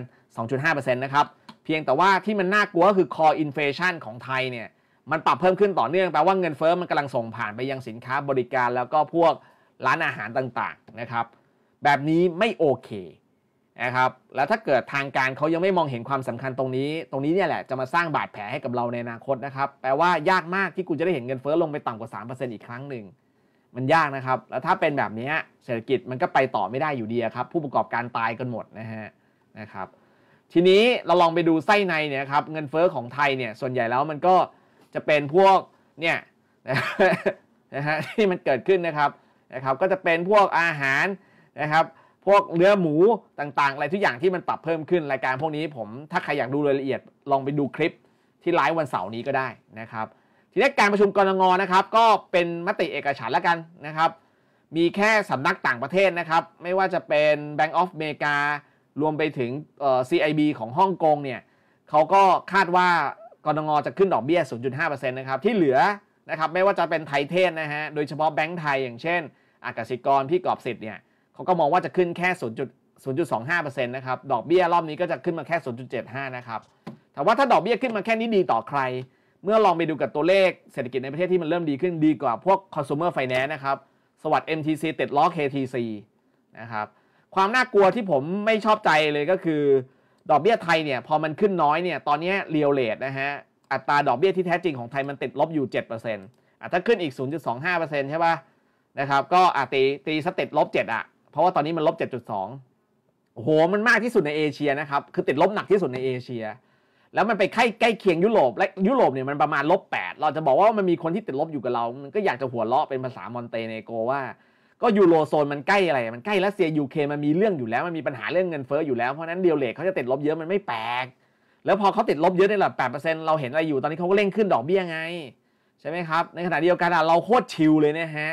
2.5%นะครับเพียงแต่ว่าที่มันน่ากลัวก็คือ core inflation ของไทยเนี่ยมันปรับเพิ่มขึ้นต่อเนื่องแปลว่าเงินเฟ้อมันกำลังส่งผ่านไปยังสินค้าบริการแล้วก็พวกร้านอาหารต่างๆนะครับ แบบนี้ไม่โอเคนะครับแล้วถ้าเกิดทางการเขายังไม่มองเห็นความสำคัญตรงนี้ ตรงนี้เนี่ยแหละจะมาสร้างบาดแผลให้กับเราในอนาคตนะครับ แปลว่ายากมากที่กูจะได้เห็นเงินเฟ้อลงไปต่ำกว่า 3%อีกครั้งหนึ่งมันยากนะครับ แล้วถ้าเป็นแบบนี้เศรษฐกิจมันก็ไปต่อไม่ได้อยู่ดีครับ ผู้ประกอบการตายกันหมดนะฮะนะครับ ทีนี้เราลองไปดูไส้ในเนี่ยครับเงินเฟ้อของไทยเนี่ยส่วนใหญ่แล้วมันก็จะเป็นพวกเนี่ยนะฮะที่มันเกิดขึ้นนะครับนะครับก็จะเป็นพวกอาหารนะครับพวกเนื้อหมูต่างๆ อะไรทุกอย่างที่มันปรับเพิ่มขึ้น รายการพวกนี้ผมถ้าใครอยากดูรายละเอียดลองไปดูคลิปที่ไลฟ์วันเสาร์นี้ก็ได้นะครับทีนี้การประชุมกรงงนะครับก็เป็นมติเอกฉันแล้วกันนะครับมีแค่สำนักต่างประเทศนะครับ ไม่ว่าจะเป็น Bank of America รวมไปถึง CIB ของฮ่องกงเนี่ยเขาก็คาดว่ากรงงจะขึ้นดอกเบี้ย 0.5%นะครับที่เหลือนะครับไม่ว่าจะเป็นไทยเทศนะฮะโดยเฉพาะแบงก์ไทย อย่างเช่นอากาศิกรพี่กอบสิทธิ์เนี่ยเขาก็มองว่าจะขึ้นแค่0.025%นะครับ ดอกเบี้ยรอบนี้ก็จะขึ้นมาแค่ 0.75 นะครับแต่ว่าถ้าดอกเบี้ยขึ้นมาแค่นี้ดีต่อใคร เมื่อลองไปดูกับตัวเลข เศรษฐกิจในประเทศที่มันเริ่มดีขึ้นดีกว่าพวก consumer finance นะครับ สวัสด์ MTC ติดล้อ KTC นะครับความน่ากลัวที่ผมไม่ชอบใจเลยก็คือ ดอกเบี้ยไทยเนี่ยพอมันขึ้นน้อยเนี่ยตอนนี้เรียวเลทนะฮะอัตราดอกเบี้ยที่แท้จริงของไทยมันติดลบอยู่ 7%อ่ะถ้าขึ้นอีก0.25%ใช่ปะ่ะนะครับก็อาะตีตีสเต็ลบเจ็ดอะเพราะว่าตอนนี้มันลบเจ็ดจุดสองโอ้โหมันมากที่สุดในเอเชียนะครับ คือติดลบหนักที่สุดในเอเชีย แล้วมันไปใกล้ใกล้เคียงยุโรปและยุโรปเนี่ยมันประมาณลบแปดเราจะบอกว่ามันมีคนที่ติดลบอยู่กับเรามันก็อยากจะหัวเราะเป็นภาษามอนเตเนโกว่า ก็ยูโรโซนมันใกล้อะไร มันใกล้รัสเซียยูเคมันมีเรื่องอยู่แล้วมันมีปัญหาเรื่องเงินเฟ้ออยู่แล้วเพราะนั้นเดียวเลกเขาจะติดลบเยอะมันไม่แปลกแล้วพอเขาติดลบเยอะในระดับแปดเปอร์เซ็นต์เราเห็นอะไรอยู่ตอนนี้เขาก็เร่งขึ้นดอกเบี้ยไงใช่ไหมครับในขณะเดียวกันเราโคตรชิลเลยนะฮะ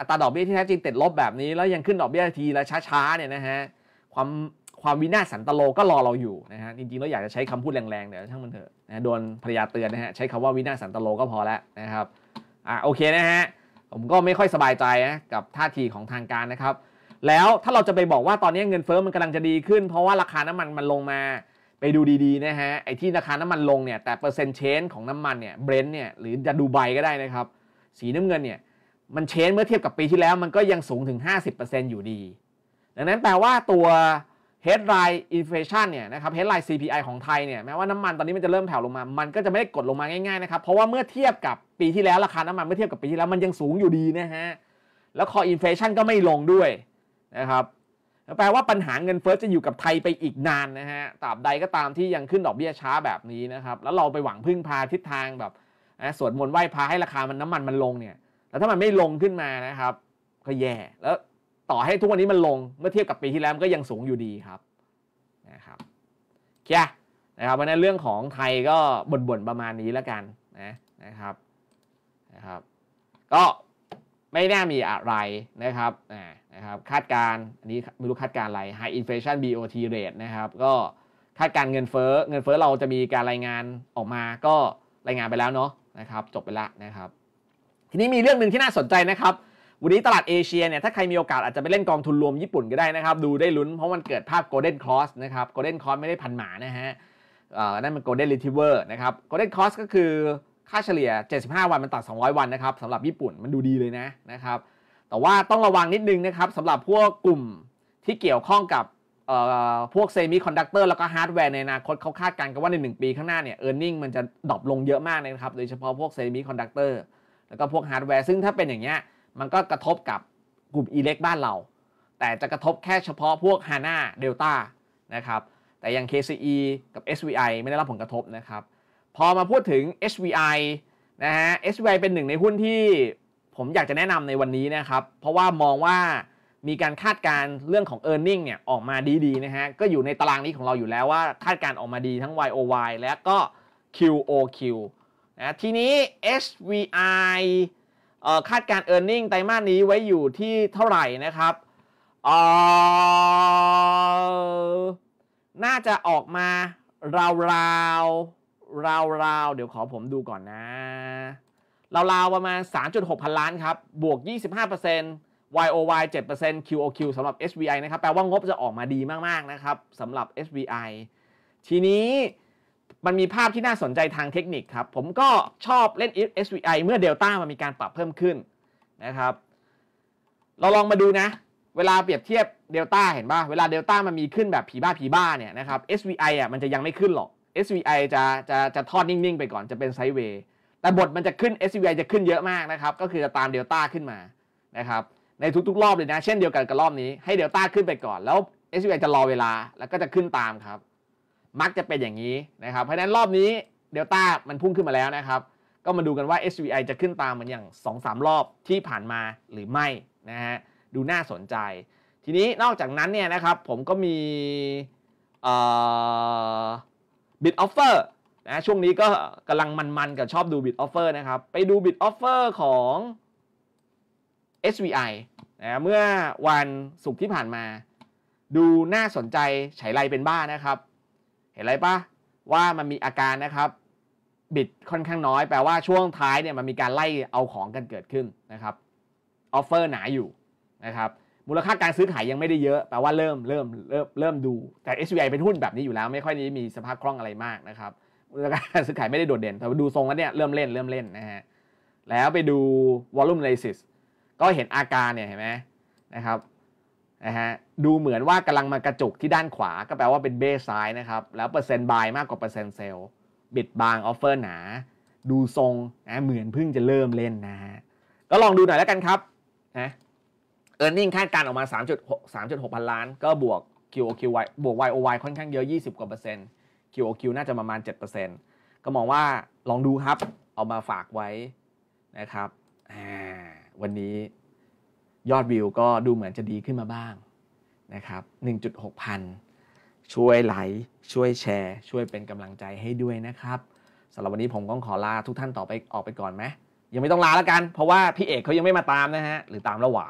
อัตราดอกเบี้ยที่แท้จริงติดลบแบบนี้แล้วยังขึ้นดอกเบี้ยทีละช้าๆเนี่ยนะฮะความความวินาศสันตโลก็รอเราอยู่นะฮะจริงๆเราอยากจะใช้คำพูดแรงๆเดี๋ยวช่างมันเถอะนะโดนภรรยาเตือนนะฮะใช้คำว่าวินาศสันตโลก็พอแล้วนะครับอ่ะโอเคนะฮะผมก็ไม่ค่อยสบายใจนะกับท่าทีของทางการนะครับแล้วถ้าเราจะไปบอกว่าตอนนี้เงินเฟอ้อมันกำลังจะดีขึ้น เพราะว่าราคาน้ำมันมันลงมา ไปดูดีๆนะฮะไอ้ที่ราคาน้ำมันลงเนี่ยแต่เปอร์เซ็นต์เชนของน้ำมันเนี่ยเบรนท์เนี่ยหรือจะดูใบก็ได้นะครับสีน้ำเงินเนี่ยมันเชนเมื่อเทียบกับปีที่แล้วมันก็ยังสูงถึง 50%อยู่ดี ดังนั้นแปลว่าตัว headline inflation เนี่ยนะครับ headline CPI ของไทยเนี่ยแม้ว่าน้ำมันตอนนี้มันจะเริ่มแผ่วลงมา มันก็จะไม่ได้กดลงมาง่ายๆนะครับเพราะว่าเมื่อเทียบกับปีที่แล้วราคาน้ำมันเมื่อเทียบกับปีที่แล้วมันยังสูงอยู่ดีนะฮะ แล้วคออินฟลชันก็ไม่ลงด้วยนะครับ แปลว่าปัญหาเงินเฟ้อจะอยู่กับไทยไปอีกนานนะฮะ ตราบใดก็ตามที่ยังขึ้นดอกเบี้ยช้าแบบนี้นะครับแล้วเราไปหวังพึ่งพาทิศทางแบบสวดมนต์ไหว้พระให้ราคา มันน้ำมันมันลงเนี่ยแล้วถ้ามันไม่ลงขึ้นมานะครับ ก็แย่แล้วต่อให้ทุกวันนี้มันลงเมื่อเทียบกับปีที่แล้วมันก็ยังสูงอยู่ดีครับนะครับแค่นะครับเพราะนั้นเรื่องของไทยก็บ่นๆประมาณนี้แล้วกันนะนะครับนะครับ ก็ไม่น่ามีอะไรนะครับนะครับคาดการอันนี้ไม่รู้คาดการณ์อะไร High Inflation BOT Rate นะครับก็คาดการเงินเฟ้อเงินเฟ้อ เราจะมีการรายงานออกมาก็รายงานไปแล้วเนาะนะครับ จบไปละนะครับทีนี้มีเรื่องหนึ่งที่น่าสนใจนะครับ วันนี้ตลาดเอเชียเนี่ยถ้าใครมีโอกาสอาจจะไปเล่นกองทุนรวมญี่ปุ่นก็ได้นะครับ ดูได้ลุ้นเพราะมันเกิดภาพโกลเด้นคอสนะครับโกลเด้นคอสไม่ได้พันหมานะฮะนั่นมันโกลเด้นรีทิเวอร์นะครับโกลเด้นคอสก็คือค่าเฉลี่ย 75 วันมันตัด 200 วันนะครับสำหรับญี่ปุ่นมันดูดีเลยนะนะครับ แต่ว่าต้องระวังนิดนึงนะครับสำหรับพวกกลุ่มที่เกี่ยวข้องกับพวกเซมิคอนดักเตอร์แล้วก็ฮาร์ดแวร์ในอนาคตเขาคาดการณ์กันว่าใน1ปีข้างหน้าเนี่ยเออร์เน็งมันจะดรอปลงเยอะมากนะครับโดยเฉพาะพวกเซมิคอนดักเตอร์แล้วก็พวกฮาร์ดแวร์ซึ่งถ้าเป็นอย่างเงี้ยมันก็กระทบกับกลุ่มอีเล็กบ้านเรา แต่จะกระทบแค่เฉพาะพวก HANA Delta นะครับแต่อย่าง KCE กับ SVI ไม่ได้รับผลกระทบนะครับพอมาพูดถึง SVI นะฮะ SVI เป็นหนึ่งในหุ้นที่ผมอยากจะแนะนำในวันนี้นะครับเพราะว่ามองว่ามีการคาดการเรื่องของ e a r n i n g เนี่ยออกมาดีๆนะฮะก็อยู่ในตารางนี้ของเราอยู่แล้วว่าคาดการออกมาดีทั้ง YOY และก็ QOQ นะทีนี้ HVI คาดการ e a r n i n g ไตรมาสนี้ไว้อยู่ที่เท่าไหร่นะครับ น่าจะออกมา ราวราวราวราวเดี๋ยวขอผมดูก่อนนะ ราวๆ ประมาณ 3.6 พันล้านครับ บวก 25% YOY 7% QOQ สำหรับ SVI นะครับ แปลว่างบจะออกมาดีมากๆนะครับ สำหรับ SVI ทีนี้มันมีภาพที่น่าสนใจทางเทคนิคครับ ผมก็ชอบเล่น SVI เมื่อเดลต้ามันมีการปรับเพิ่มขึ้นนะครับ เราลองมาดูนะ เวลาเปรียบเทียบเดลต้าเห็นป่ะ เวลาเดลต้ามันมีขึ้นแบบผีบ้าผีบ้าเนี่ยนะครับ SVI อ่ะมันจะยังไม่ขึ้นหรอก SVI จะจะจะทอดนิ่ง ๆ ไปก่อนจะเป็นไซด์เวย์แต่บทมันจะขึ้น SVI จะขึ้นเยอะมากนะครับ ก็คือจะตามเดลต้าขึ้นมานะครับในทุกๆรอบเลยนะ เช่นเดียวกันกับรอบนี้ให้เดลต้าขึ้นไปก่อน แล้ว SVI จะรอเวลาแล้วก็จะขึ้นตามครับมักจะเป็นอย่างนี้นะครับ เพราะฉะนั้นรอบนี้เดลต้ามันพุ่งขึ้นมาแล้วนะครับ ก็มาดูกันว่า SVI จะขึ้นตามเหมือนอย่าง 2-3 รอบที่ผ่านมาหรือไม่นะฮะดูน่าสนใจ ทีนี้นอกจากนั้นเนี่ยนะครับผมก็มีบิตออฟเฟอร์นะช่วงนี้ก็กำลังมันๆกับชอบดูบิตออฟเฟอร์นะครับ ไปดูบิตออฟเฟอร์ของ SVI นะเมื่อวันศุกร์ที่ผ่านมา ดูน่าสนใจไฉไลเป็นบ้านะครับเห็นไรปะว่ามันมีอาการนะครับ บิดค่อนข้างน้อย แปลว่าช่วงท้ายเนี่ยมันมีการไล่เอาของกันเกิดขึ้นนะครับออฟเฟอร์หนาอยู่นะครับ มูลค่าการซื้อขายยังไม่ได้เยอะแปลว่าเริ่มเริ่มเริ่มเริ่มดูแต่ SBI เป็นหุ้นแบบนี้อยู่แล้ว ไม่ค่อยนี้มีสภาพคล่องอะไรมากนะครับ มูลค่าการซื้อขายไม่ได้โดดเด่น แต่ดูทรงแล้วเนี่ยเริ่มเล่นเริ่มเล่นนะฮะแล้วไปดู volume analysis ก็เห็นอาการเนี่ยเห็นไหมนะครับนะฮะดูเหมือนว่ากำลังมากระจุกที่ด้านขวาก็แปลว่าเป็นเบไซ้ายนะครับ แล้วเปอร์เซ็นต์บายมากกว่าเปอร์เซ็นต์เซลล์ บิดบางออฟเฟอร์หนา ดูทรงนะเหมือนเพิ่งจะเริ่มเล่นนะฮะก็ลองดูหน่อยแล้วกันครับนะเออร์เน็งคาดการออกมา 3.6หกพันล้านก็บวก QOQ บวก YOY ค่อนข้างเยอะ 20กว่าเปอร์เซ็นต์ QOQ น่าจะประมาณ 7%ก็มองว่าลองดูครับ เอามาฝากไว้นะครับ วันนี้ยอดวิวก็ดูเหมือนจะดีขึ้นมาบ้าง นะครับ 1.6พันช่วยไลค์ ช่วยแชร์ ช่วยเป็นกำลังใจให้ด้วยนะครับสำหรับวันนี้ผมก็ขอลาทุกท่านต่อไปออกไปก่อนไหมยังไม่ต้องลาแล้วกัน เพราะว่าพี่เอกเขายังไม่มาตามนะฮะ หรือตามระหว่า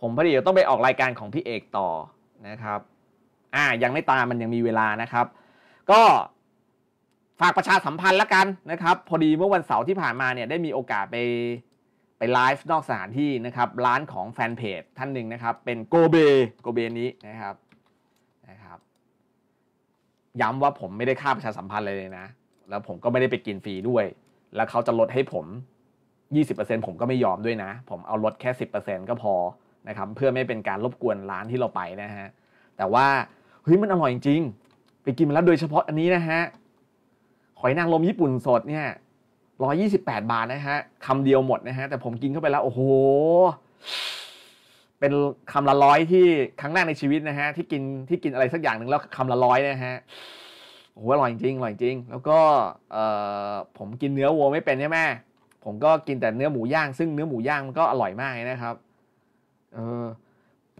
ผมพอดียวต้องไปออกรายการของพี่เอกต่อนะครับอ่ายังไม่ตามมันยังมีเวลานะครับ ก็ฝากประชาสัมพันธ์ละกันนะครับ พอดีเมื่อวันเสาร์ที่ผ่านมาเนี่ยได้มีโอกาสไปไปไลฟ์นอกสถานที่นะครับ ร้านของแฟนเพจท่านหนึ่งนะครับ เป็นโกเบโกเบนี้นะครับนะครับ ย้ำว่าผมไม่ได้ค่าประชาสัมพันธ์เลยนะ แล้วผมก็ไม่ได้ไปกินฟรีด้วย แล้วเขาจะลดให้ผม 20%ผมก็ไม่ยอมด้วยนะ ผมเอาลดแค่ 10%ก็พอนะครับเพื่อไม่เป็นการรบกวนร้านที่เราไปนะฮะแต่ว่า เฮ้ยมันอร่อยจริงไปกินมาแล้วโดยเฉพาะอันนี้นะฮะหอยนางรมญี่ปุ่นสดเนี่ย128 บาทนะฮะคำเดียวหมดนะฮะแต่ผมกินเข้าไปแล้วโอ้โห เป็นคำละร้อยที่ครั้งแรกในชีวิตนะฮะที่กินที่กินอะไรสักอย่างหนึ่งแล้วคำละร้อยนะฮะโอ้โหอร่อยจริงอร่อยจริง แล้วก็ผมกินเนื้อวัวไม่เป็นใช่ไหมผมก็กินแต่เนื้อหมูย่างซึ่งเนื้อหมูย่างมันก็อร่อยมากนะครับเออ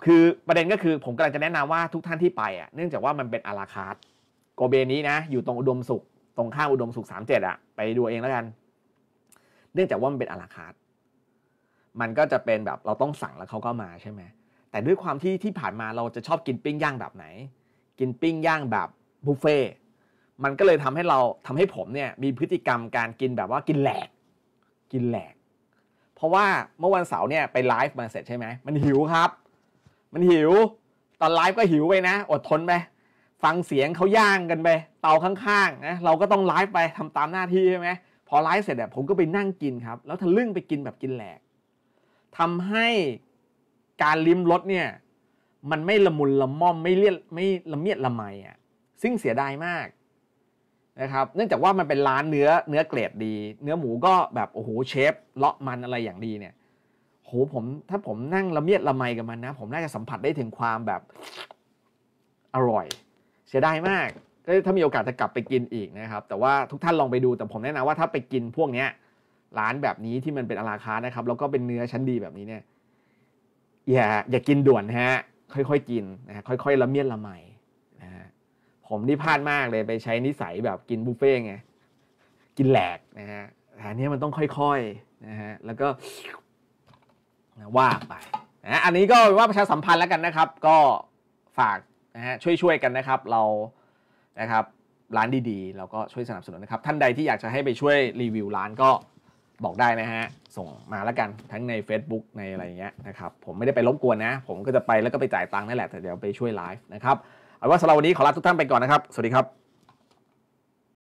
คือประเด็นก็คือผมกำลังจะแนะนำว่า ทุกท่านที่ไปอ่ะเนื่องจากว่ามันเป็นอาราคาร์ตโกเบนี้นะอยู่ตรงอุดมสุขตรงข้างอุดมสุข37อ่ะไปดูเองแล้วกันเนื่องจากว่ามันเป็นอลาคาร์ดมันก็จะเป็นแบบเราต้องสั่งแล้วเขาก็มาใช่ไหมแต่ด้วยความที่ที่ผ่านมาเราจะชอบกินปิ้งย่างแบบไหน กินปิ้งย่างแบบบุฟเฟ่ มันก็เลยทำให้เราทำให้ผมเนี่ยมีพฤติกรรมการกินแบบว่ากินแหลก กินแหลก เพราะว่าเมื่อวันเสาร์เนี่ยไปไลฟ์มาเสร็จใช่ไหม มันหิวครับ มันหิว ตอนไลฟ์ก็หิวไปนะ อดทนไปฟังเสียงเขาย่างกันไป เตาข้างๆ นะ เราก็ต้องไลฟ์ไปทำตามหน้าที่ใช่ไหมพอไลฟ์เสร็จเนี่ยผมก็ไปนั่งกินครับ แล้วทะลึ่งไปกินแบบกินแหลก ทำให้การลิ้มรสเนี่ย มันไม่ละมุนละม่อมไม่เลียนไม่ละเมียดละไมอ่ะซึ่งเสียดายมากนะครับเนื่องจากว่ามันเป็นร้านเนื้อเนื้อเกรดดี เนื้อหมูก็แบบโอ้โหเชฟเลาะมันอะไรอย่างดีเนี่ยโหผมถ้าผมนั่งละเมียดละไมกับมันนะ ผมน่าจะสัมผัสได้ถึงความแบบอร่อยเสียดายมากถ้ามีโอกาสจะกลับไปกินอีกนะครับ แต่ว่าทุกท่านลองไปดูแต่ผมแนะนำว่าถ้าไปกินพวกเนี้ยร้านแบบนี้ที่มันเป็นอาราคานะครับแล้วก็เป็นเนื้อชั้นดีแบบนี้เนี่ยอย่าอย่ากินด่วนฮะ ค่อยๆกินนะค่อยๆละเมียดละไมนะฮะผมนี่พลาดมากเลยไปใช้นิสัยแบบกินบุฟเฟ่ไงกินแหลกนะฮะแอันนี้มันต้องค่อยๆนะฮะแล้วก็ว่าไปนะอันนี้ก็ว่าประชาสัมพันธ์แล้วกันนะครับ ก็ฝากนะฮะช่วยๆ กันนะครับ เรานะครับร้านดีๆ เราก็ช่วยสนับสนุนนะครับ ท่านใดที่อยากจะให้ไปช่วยรีวิวร้านก็บอกได้นะฮะ ส่งมาแล้วกันทั้งใน Facebook ในอะไรเงี้ยนะครับ ผมไม่ได้ไปรบกวนนะ ผมก็จะไปแล้วก็ไปจ่ายตังค์นั่นแหละแต่เดี๋ยวไปช่วยไลฟ์นะครับ เอาว่าสำหรับวันนี้ขอลาทุกท่านไปก่อนนะครับ สวัสดีครับ